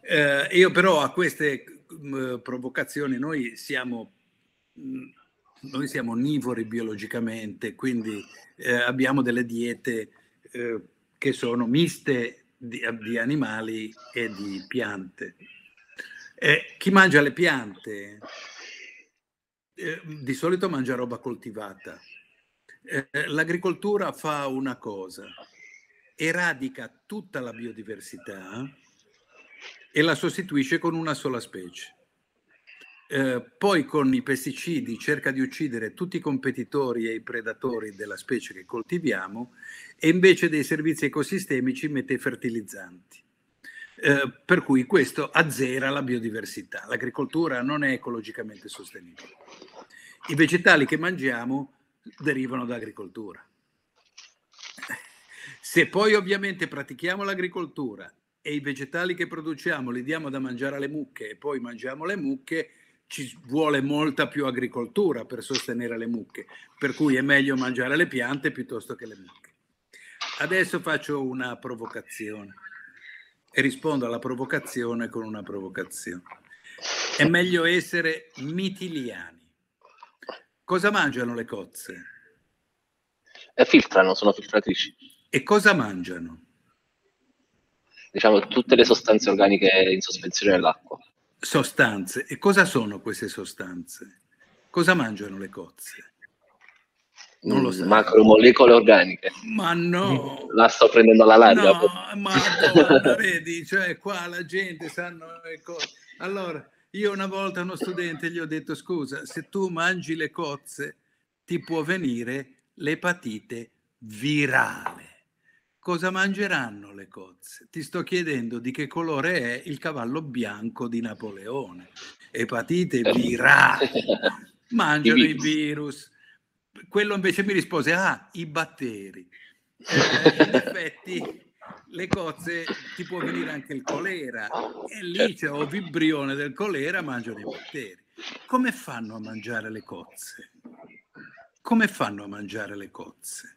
Eh, io però a queste mh, eh, provocazioni noi siamo mh, mm, noi siamo onnivori biologicamente, quindi eh, abbiamo delle diete eh, che sono miste di, di, animali e di piante. Eh, chi mangia le piante eh, di solito mangia roba coltivata. Eh, l'agricoltura fa una cosa, eradica tutta la biodiversità e la sostituisce con una sola specie. Eh, poi con i pesticidi cerca di uccidere tutti i competitori e i predatori della specie che coltiviamo e invece dei servizi ecosistemici mette i fertilizzanti. Eh, per cui questo azzera la biodiversità. L'agricoltura non è ecologicamente sostenibile. I vegetali che mangiamo derivano dall'agricoltura. Se poi ovviamente pratichiamo l'agricoltura e i vegetali che produciamo li diamo da mangiare alle mucche e poi mangiamo le mucche, ci vuole molta più agricoltura per sostenere le mucche, per cui è meglio mangiare le piante piuttosto che le mucche. Adesso faccio una provocazione e rispondo alla provocazione con una provocazione. È meglio essere mitiliani. Cosa mangiano le cozze? E eh, filtrano, sono filtratrici. E cosa mangiano? Diciamo tutte le sostanze organiche in sospensione nell'acqua sostanze. E cosa sono queste sostanze? Cosa mangiano le cozze? Non lo so. Macromolecole organiche. Ma no. La sto prendendo la larga. No, ma allora, vedi, cioè qua la gente sanno le cose. Allora, io una volta uno studente gli ho detto, scusa, se tu mangi le cozze ti può venire l'epatite virale cosa mangeranno le cozze? Ti sto chiedendo di che colore è il cavallo bianco di Napoleone. Epatite virale. Eh. [laughs] Mangiano i virus. i virus. Quello invece mi rispose, ah, i batteri. Eh, in [laughs] effetti le cozze ti può venire anche il colera e lì certo. c'è un vibrione del colera, mangiano i batteri. Come fanno a mangiare le cozze? Come fanno a mangiare le cozze?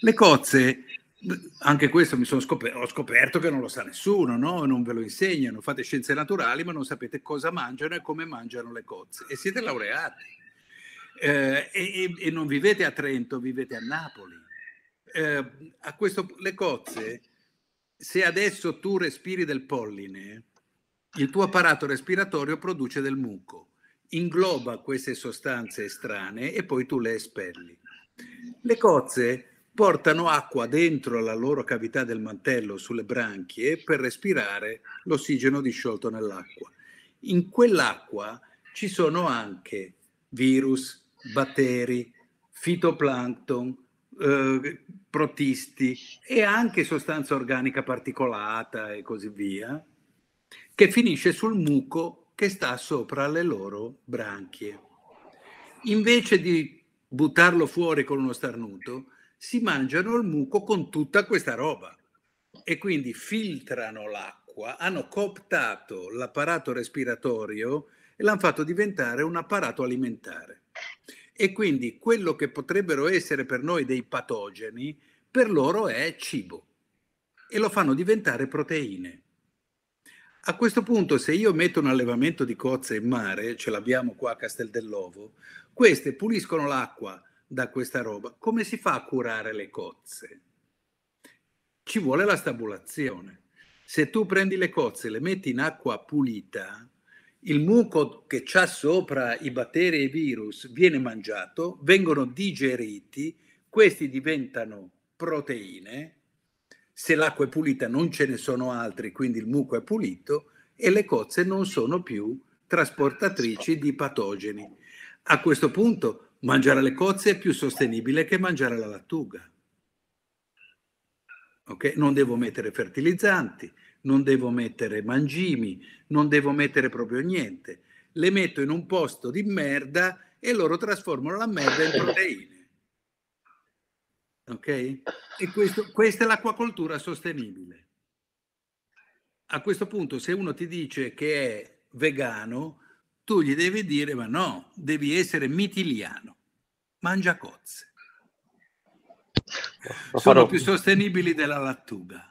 Le cozze anche questo mi sono scoperto, ho scoperto che non lo sa nessuno, no? non ve lo insegnano, fate scienze naturali ma non sapete cosa mangiano e come mangiano le cozze e siete laureati eh, e, e, non vivete a Trento, vivete a Napoli. Eh, a questo, le cozze, se adesso tu respiri del polline, il tuo apparato respiratorio produce del muco, ingloba queste sostanze strane e poi tu le espelli. Le cozze portano acqua dentro la loro cavità del mantello, sulle branchie, per respirare l'ossigeno disciolto nell'acqua. In quell'acqua ci sono anche virus, batteri, fitoplancton, eh, protisti e anche sostanza organica particolata e così via, che finisce sul muco che sta sopra le loro branchie. Invece di buttarlo fuori con uno starnuto, si mangiano il muco con tutta questa roba e quindi filtrano l'acqua, hanno cooptato l'apparato respiratorio e l'hanno fatto diventare un apparato alimentare. E quindi quello che potrebbero essere per noi dei patogeni, per loro è cibo e lo fanno diventare proteine. A questo punto, se io metto un allevamento di cozze in mare, ce l'abbiamo qua a Castel dell'Ovo, queste puliscono l'acqua, da questa roba. Come si fa a curare le cozze? Ci vuole la stabulazione. Se tu prendi le cozze e le metti in acqua pulita, il muco che c'ha sopra i batteri e i virus viene mangiato, vengono digeriti, questi diventano proteine. Se l'acqua è pulita non ce ne sono altri, quindi il muco è pulito e le cozze non sono più trasportatrici di patogeni. A questo punto mangiare le cozze è più sostenibile che mangiare la lattuga. Okay? Non devo mettere fertilizzanti, non devo mettere mangimi, non devo mettere proprio niente. Le metto in un posto di merda e loro trasformano la merda in proteine. Ok? E questo, questa è l'acquacoltura sostenibile. A questo punto, se uno ti dice che è vegano, tu gli devi dire ma no, devi essere mitiliano, mangia cozze. Lo Sono più sostenibili della lattuga.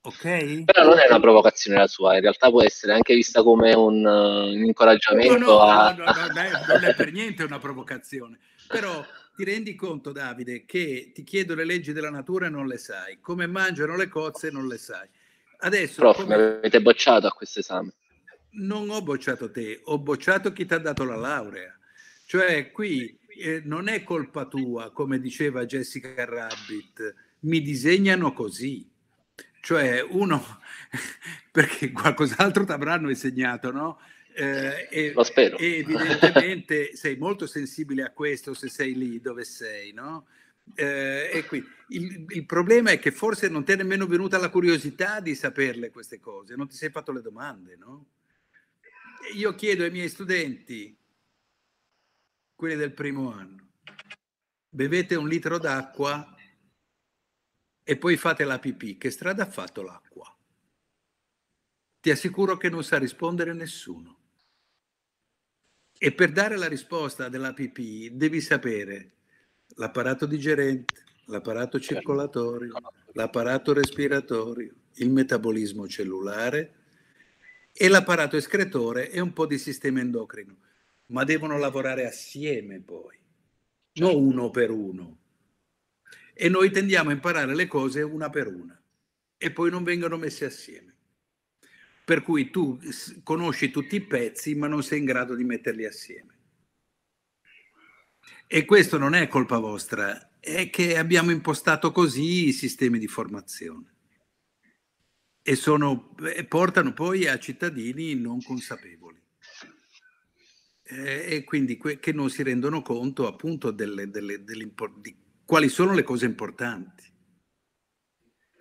Ok? Però non è una provocazione la sua, in realtà può essere anche vista come un, uh, un incoraggiamento. No, no, a... no, beh, non è per niente una provocazione. Però ti rendi conto, Davide, che ti chiedo le leggi della natura e non le sai, come mangiano le cozze non le sai. Adesso, Prof, come... mi avete bocciato a questo esame non ho bocciato te, ho bocciato chi ti ha dato la laurea. Cioè qui eh, non è colpa tua, come diceva Jessica Rabbit, mi disegnano così. Cioè uno, [laughs] perché qualcos'altro ti avranno insegnato, no? Eh, e, Lo spero. E evidentemente [laughs] sei molto sensibile a questo se sei lì dove sei, no? Eh, e qui il, il, problema è che forse non ti è nemmeno venuta la curiosità di saperle queste cose, non ti sei fatto le domande, no? io chiedo ai miei studenti, quelli del primo anno, bevete un litro d'acqua e poi fate la pipì. Che strada ha fatto l'acqua? Ti assicuro che non sa rispondere nessuno. E per dare la risposta della pipì devi sapere l'apparato digerente, l'apparato circolatorio, l'apparato respiratorio, il metabolismo cellulare, e l'apparato escretore e un po' di sistema endocrino, ma devono lavorare assieme poi, non certo. uno per uno. E noi tendiamo a imparare le cose una per una e poi non vengono messe assieme. Per cui tu conosci tutti i pezzi ma non sei in grado di metterli assieme. E questo non è colpa vostra, è che abbiamo impostato così i sistemi di formazione e, sono, eh, portano poi a cittadini non consapevoli eh, e quindi que- che non si rendono conto appunto delle, delle, delle di quali sono le cose importanti.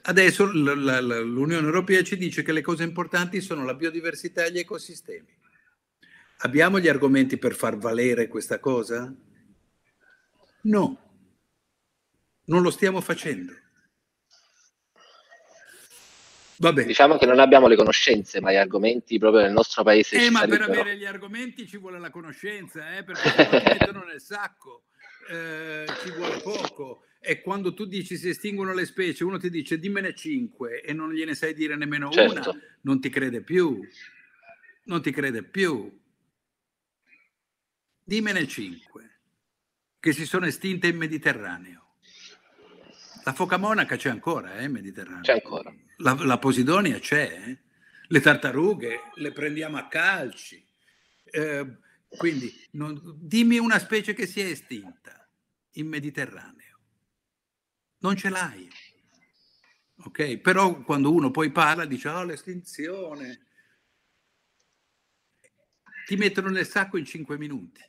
Adesso l- l- l'Unione Europea ci dice che le cose importanti sono la biodiversità e gli ecosistemi. Abbiamo gli argomenti per far valere questa cosa? No, non lo stiamo facendo. Vabbè. Diciamo che non abbiamo le conoscenze, ma gli argomenti proprio nel nostro paese eh, ci ma sarebbero. per avere gli argomenti ci vuole la conoscenza, eh, perché se lo mettono nel sacco, eh, ci vuole poco. E quando tu dici si estinguono le specie, uno ti dice dimmene cinque e non gliene sai dire nemmeno certo. una, non ti crede più. Non ti crede più. Dimmene cinque che si sono estinte in Mediterraneo. La foca monaca c'è ancora, eh, in Mediterraneo. C'è ancora. La, la Posidonia c'è, eh? le tartarughe le prendiamo a calci. Eh, quindi non, dimmi una specie che si è estinta in Mediterraneo. Non ce l'hai. Ok? Però quando uno poi parla dice, oh, l'estinzione. Ti mettono nel sacco in cinque minuti.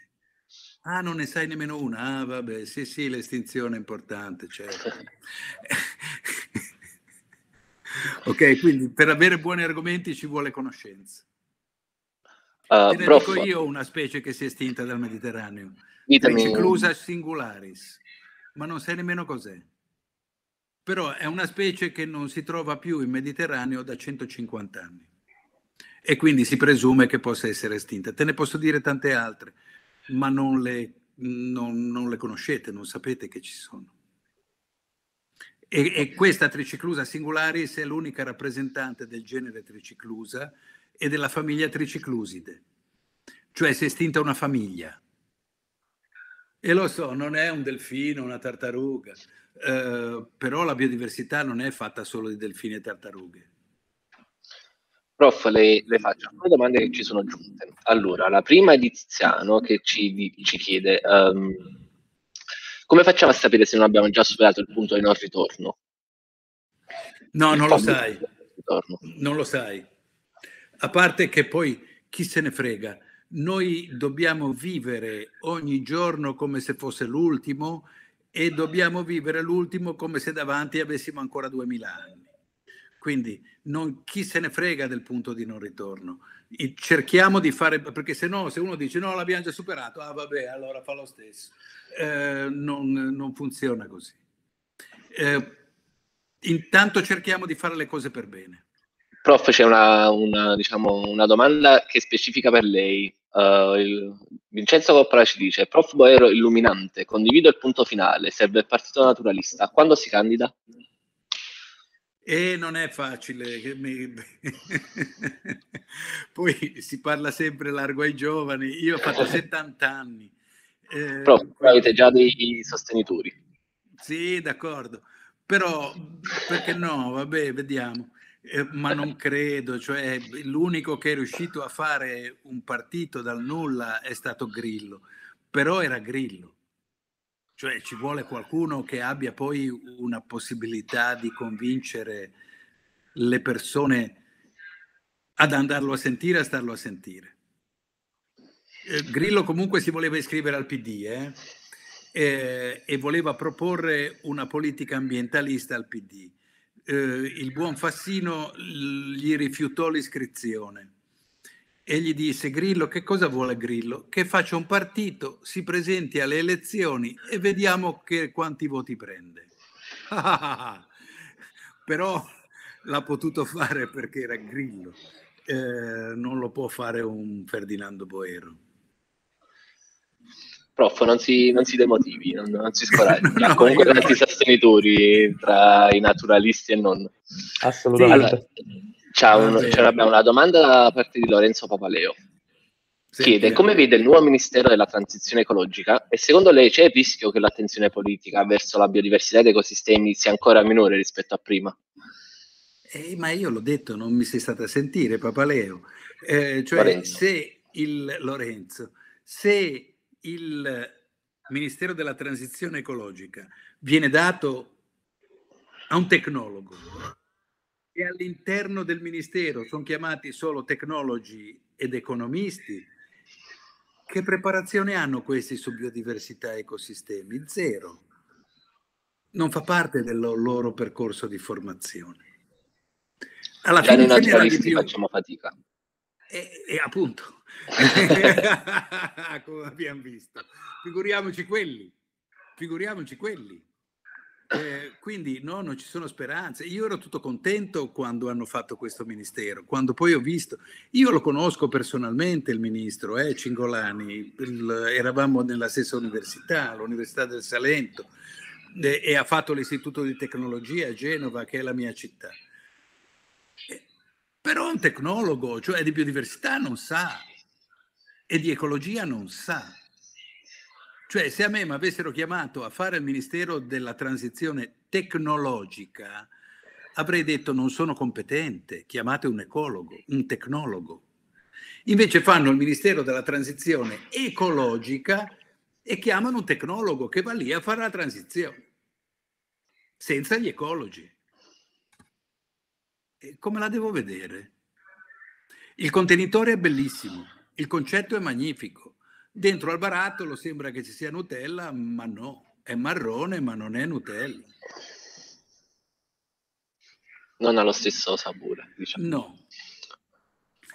Ah, non ne sai nemmeno una? Ah, vabbè, sì, sì, l'estinzione è importante, certo. [laughs] ok, quindi per avere buoni argomenti ci vuole conoscenza. Uh, Te prof... dico io una specie che si è estinta dal Mediterraneo. Ditemi... Triciclusa singularis, ma non sai nemmeno cos'è. Però è una specie che non si trova più in Mediterraneo da 150 anni e quindi si presume che possa essere estinta. Te ne posso dire tante altre ma non le, non, non le conoscete, non sapete che ci sono. E, e, questa triciclusa singularis è l'unica rappresentante del genere triciclusa e della famiglia tricicluside, cioè si è estinta una famiglia. E lo so, non è un delfino, una tartaruga, eh, però la biodiversità non è fatta solo di delfini e tartarughe. Prof, le, le faccio alcune domande che ci sono giunte. Allora, la prima è di Tiziano che ci, ci chiede um, come facciamo a sapere se non abbiamo già superato il punto di non ritorno? No, il non lo sai. Non lo sai. A parte che poi chi se ne frega. Noi dobbiamo vivere ogni giorno come se fosse l'ultimo e dobbiamo vivere l'ultimo come se davanti avessimo ancora 2000 anni. Quindi non, chi se ne frega del punto di non ritorno? E cerchiamo di fare, perché se no, se uno dice no, l'abbiamo già superato, ah vabbè, allora fa lo stesso. Eh, non, non, funziona così. Eh, intanto cerchiamo di fare le cose per bene. Prof, c'è una, una, diciamo, una domanda che è specifica per lei. Uh, il, Vincenzo Coppola ci dice: Prof Boero illuminante, condivido il punto finale, serve il partito naturalista. Quando si candida? E non è facile. Mi... [laughs] Poi si parla sempre largo ai giovani. Io ho fatto 70 eh. anni. Eh, Però avete già dei sostenitori. Sì, d'accordo. Però perché no? Vabbè, vediamo. Eh, ma non credo, cioè l'unico che è riuscito a fare un partito dal nulla è stato Grillo, però era Grillo. Cioè ci vuole qualcuno che abbia poi una possibilità di convincere le persone ad andarlo a sentire, a starlo a sentire. Eh, Grillo comunque si voleva iscrivere al PD eh? Eh, e voleva proporre una politica ambientalista al PD. Eh, il buon Fassino gli rifiutò l'iscrizione e gli disse Grillo che cosa vuole Grillo? Che faccia un partito, si presenti alle elezioni e vediamo che, quanti voti prende. [laughs] Però l'ha potuto fare perché era Grillo, eh, non lo può fare un Ferdinando Boero. Prof, non si, non si demotivi, non, non si scoraggi. [laughs] no, comunque tanti sostenitori tra i naturalisti e non. Assolutamente. Allora, c'è, ah, un, c'è una domanda da parte di Lorenzo Papaleo. Sì, Chiede come vede il nuovo Ministero della Transizione Ecologica e secondo lei c'è il rischio che l'attenzione politica verso la biodiversità ed ecosistemi sia ancora minore rispetto a prima? Eh, ma io l'ho detto, non mi sei stata a sentire, Papaleo. Eh, cioè, Lorenzo. se il Lorenzo, se il Ministero della Transizione Ecologica viene dato a un tecnologo e all'interno del Ministero sono chiamati solo tecnologi ed economisti. Che preparazione hanno questi su biodiversità e ecosistemi? Zero. Non fa parte del loro percorso di formazione. Alla Già fine naturalisti facciamo fatica. E, e appunto, [laughs] [laughs] come abbiamo visto. Figuriamoci quelli, figuriamoci quelli. Eh, quindi no, non ci sono speranze. Io ero tutto contento quando hanno fatto questo ministero, quando poi ho visto, io lo conosco personalmente il ministro eh, Cingolani, il, eravamo nella stessa università, l'Università del Salento, eh, e ha fatto l'Istituto di Tecnologia a Genova, che è la mia città. Eh, però un tecnologo, cioè di biodiversità non sa e di ecologia non sa cioè, se a me mi avessero chiamato a fare il Ministero della Transizione Tecnologica, avrei detto non sono competente, chiamate un ecologo, un tecnologo. Invece fanno il Ministero della Transizione Ecologica e chiamano un tecnologo che va lì a fare la transizione, senza gli ecologi. E come la devo vedere? Il contenitore è bellissimo, il concetto è magnifico, Dentro al barattolo sembra che ci sia Nutella, ma no, è marrone, ma non è Nutella. Non ha lo stesso sapore, diciamo. No.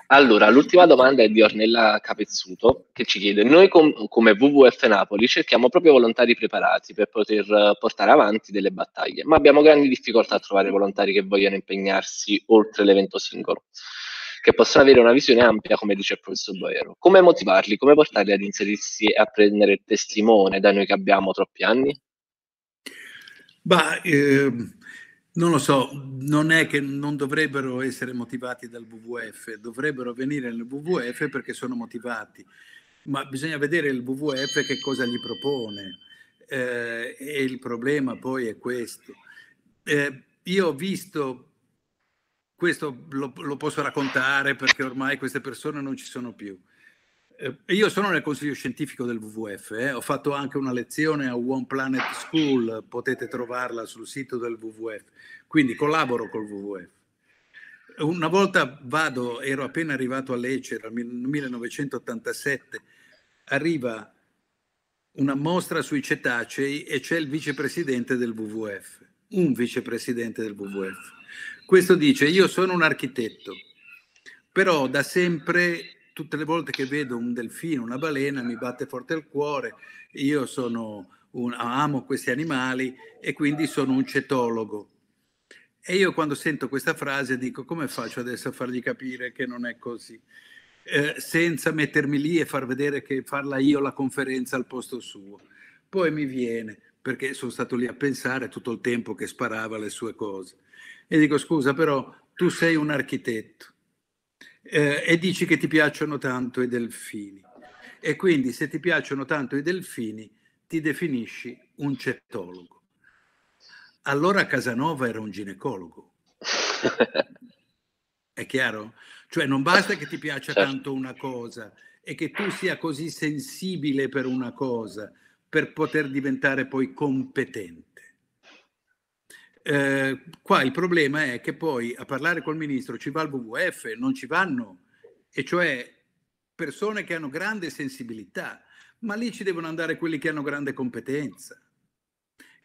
Allora, l'ultima domanda è di Ornella Capezzuto che ci chiede: Noi com- come WWF Napoli cerchiamo proprio volontari preparati per poter eh, portare avanti delle battaglie, ma abbiamo grandi difficoltà a trovare volontari che vogliano impegnarsi oltre l'evento singolo che possono avere una visione ampia, come dice il professor Boero. Come motivarli? Come portarli ad inserirsi e a prendere il testimone da noi che abbiamo troppi anni? Beh, non lo so, non è che non dovrebbero essere motivati dal WWF, dovrebbero venire nel WWF perché sono motivati, ma bisogna vedere il WWF che cosa gli propone. Eh, e il problema poi è questo. Eh, io ho visto questo lo, lo, posso raccontare perché ormai queste persone non ci sono più. Eh, io sono nel consiglio scientifico del WWF, eh, ho fatto anche una lezione a One Planet School, potete trovarla sul sito del WWF, quindi collaboro col WWF. Una volta vado, ero appena arrivato a Lecce, era nel 1987, arriva una mostra sui cetacei e c'è il vicepresidente del WWF, un vicepresidente del WWF questo dice, io sono un architetto, però da sempre tutte le volte che vedo un delfino, una balena, mi batte forte il cuore, io un, amo questi animali e quindi sono un cetologo. E io quando sento questa frase dico come faccio adesso a fargli capire che non è così, eh, senza mettermi lì e far vedere che farla io la conferenza al posto suo. Poi mi viene, perché sono stato lì a pensare tutto il tempo che sparava le sue cose e dico scusa però tu sei un architetto eh, e dici che ti piacciono tanto i delfini e quindi se ti piacciono tanto i delfini ti definisci un cettologo. Allora Casanova era un ginecologo. È chiaro? Cioè non basta che ti piaccia certo. tanto una cosa e che tu sia così sensibile per una cosa per poter diventare poi competente eh, qua il problema è che poi a parlare col ministro ci va il WWF, non ci vanno, e cioè persone che hanno grande sensibilità, ma lì ci devono andare quelli che hanno grande competenza,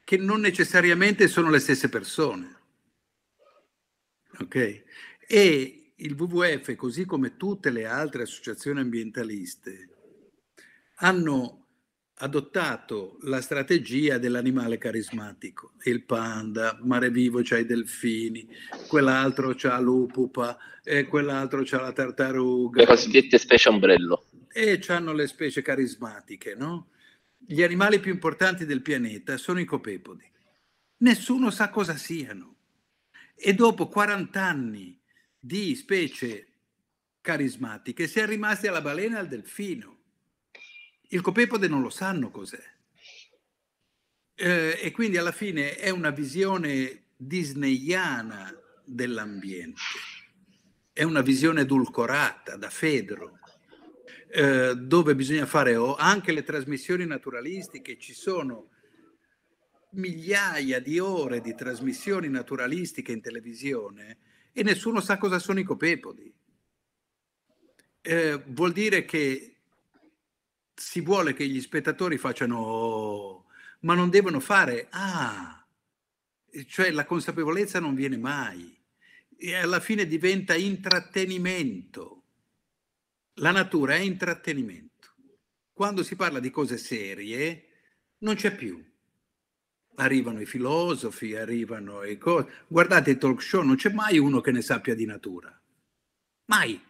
che non necessariamente sono le stesse persone. Ok? E il WWF, così come tutte le altre associazioni ambientaliste, hanno adottato la strategia dell'animale carismatico, il panda, mare vivo c'ha i delfini, quell'altro c'ha l'upupa e quell'altro c'ha la tartaruga. Le cosiddette specie ombrello. E hanno le specie carismatiche, no? Gli animali più importanti del pianeta sono i copepodi. Nessuno sa cosa siano. E dopo 40 anni di specie carismatiche si è rimasti alla balena e al delfino il copepode non lo sanno cos'è. Eh, e quindi alla fine è una visione disneyana dell'ambiente, è una visione edulcorata da Fedro, eh, dove bisogna fare oh, anche le trasmissioni naturalistiche, ci sono migliaia di ore di trasmissioni naturalistiche in televisione e nessuno sa cosa sono i copepodi. Eh, vuol dire che si vuole che gli spettatori facciano, ma non devono fare, ah, cioè la consapevolezza non viene mai e alla fine diventa intrattenimento. La natura è intrattenimento. Quando si parla di cose serie non c'è più. Arrivano i filosofi, arrivano i cose. Guardate i talk show, non c'è mai uno che ne sappia di natura. Mai.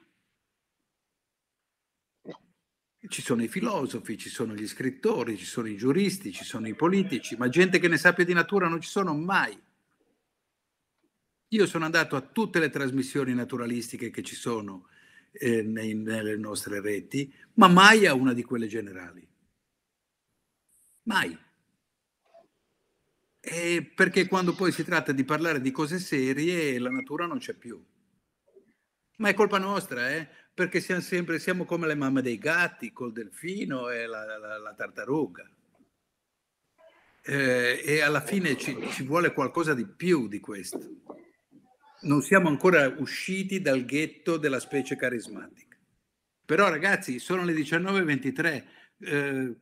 Ci sono i filosofi, ci sono gli scrittori, ci sono i giuristi, ci sono i politici, ma gente che ne sappia di natura non ci sono mai. Io sono andato a tutte le trasmissioni naturalistiche che ci sono eh, nei, nelle nostre reti, ma mai a una di quelle generali. Mai. E perché quando poi si tratta di parlare di cose serie, la natura non c'è più. Ma è colpa nostra, eh? perché siamo sempre siamo come le mamme dei gatti, col delfino e la, la, la tartaruga. Eh, e alla fine ci, ci, vuole qualcosa di più di questo. Non siamo ancora usciti dal ghetto della specie carismatica. Però ragazzi, sono le 19.23. Eh,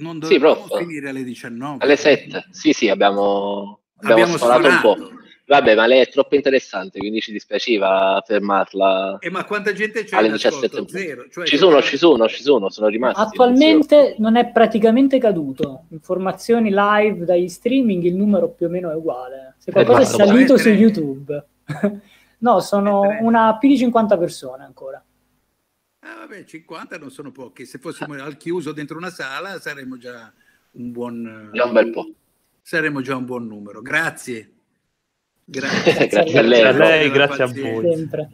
non dobbiamo sì, finire alle 19. Alle 7. Sì, sì, abbiamo, abbiamo, abbiamo sforato un po'. Vabbè, ma lei è troppo interessante, quindi ci dispiaceva fermarla. E eh, ma quanta gente c'è alle 17? Zero, cioè ci sono, cioè- ci sono, ci sono, sono rimasti. Attualmente non è praticamente caduto. Informazioni live dagli streaming, il numero più o meno è uguale. Se eh, qualcosa è, è salito su YouTube. [laughs] no, sono una più di 50 persone ancora. Ah, vabbè, 50 non sono pochi. Se fossimo ah. al chiuso dentro una sala saremmo già un buon... Già un bel po'. Saremmo già un buon numero. Grazie. Grazie, a [laughs] lei, a lei grazie a voi. Sempre.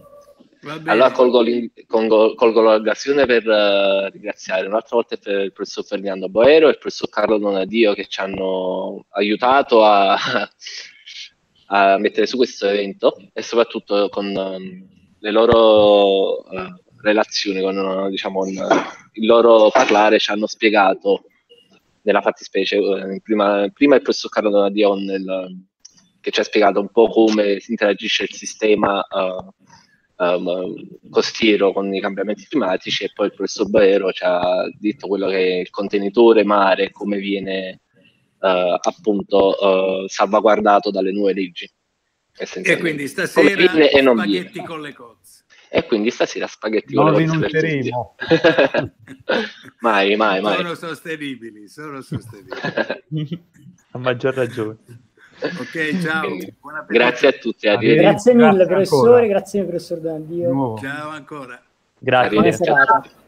Allora colgo, l'occasione per uh, ringraziare un'altra volta il professor Ferdinando Boero e il professor Carlo Donadio che ci hanno aiutato a, a mettere su questo evento e soprattutto con um, le loro uh, relazioni, con eh, diciamo, un, il loro parlare ci hanno spiegato nella fattispecie, prima, prima il professor Carlo Donadio nel che ci ha spiegato un po' come si interagisce il sistema uh, um, costiero con i cambiamenti climatici e poi il professor Baero ci ha detto quello che è il contenitore mare come viene uh, appunto uh, salvaguardato dalle nuove leggi. E quindi stasera viene, e spaghetti viene. con le cozze e quindi stasera spaghetti con le cozze. non vi [laughs] mai mai mai sono sostenibili sono sostenibili [laughs] a maggior ragione Ok, ciao. Grazie a tutti. Arrivederci. Grazie mille, grazie professore. Ancora. Grazie mille, professor Dandio. Ciao ancora. Grazie. Buona serata.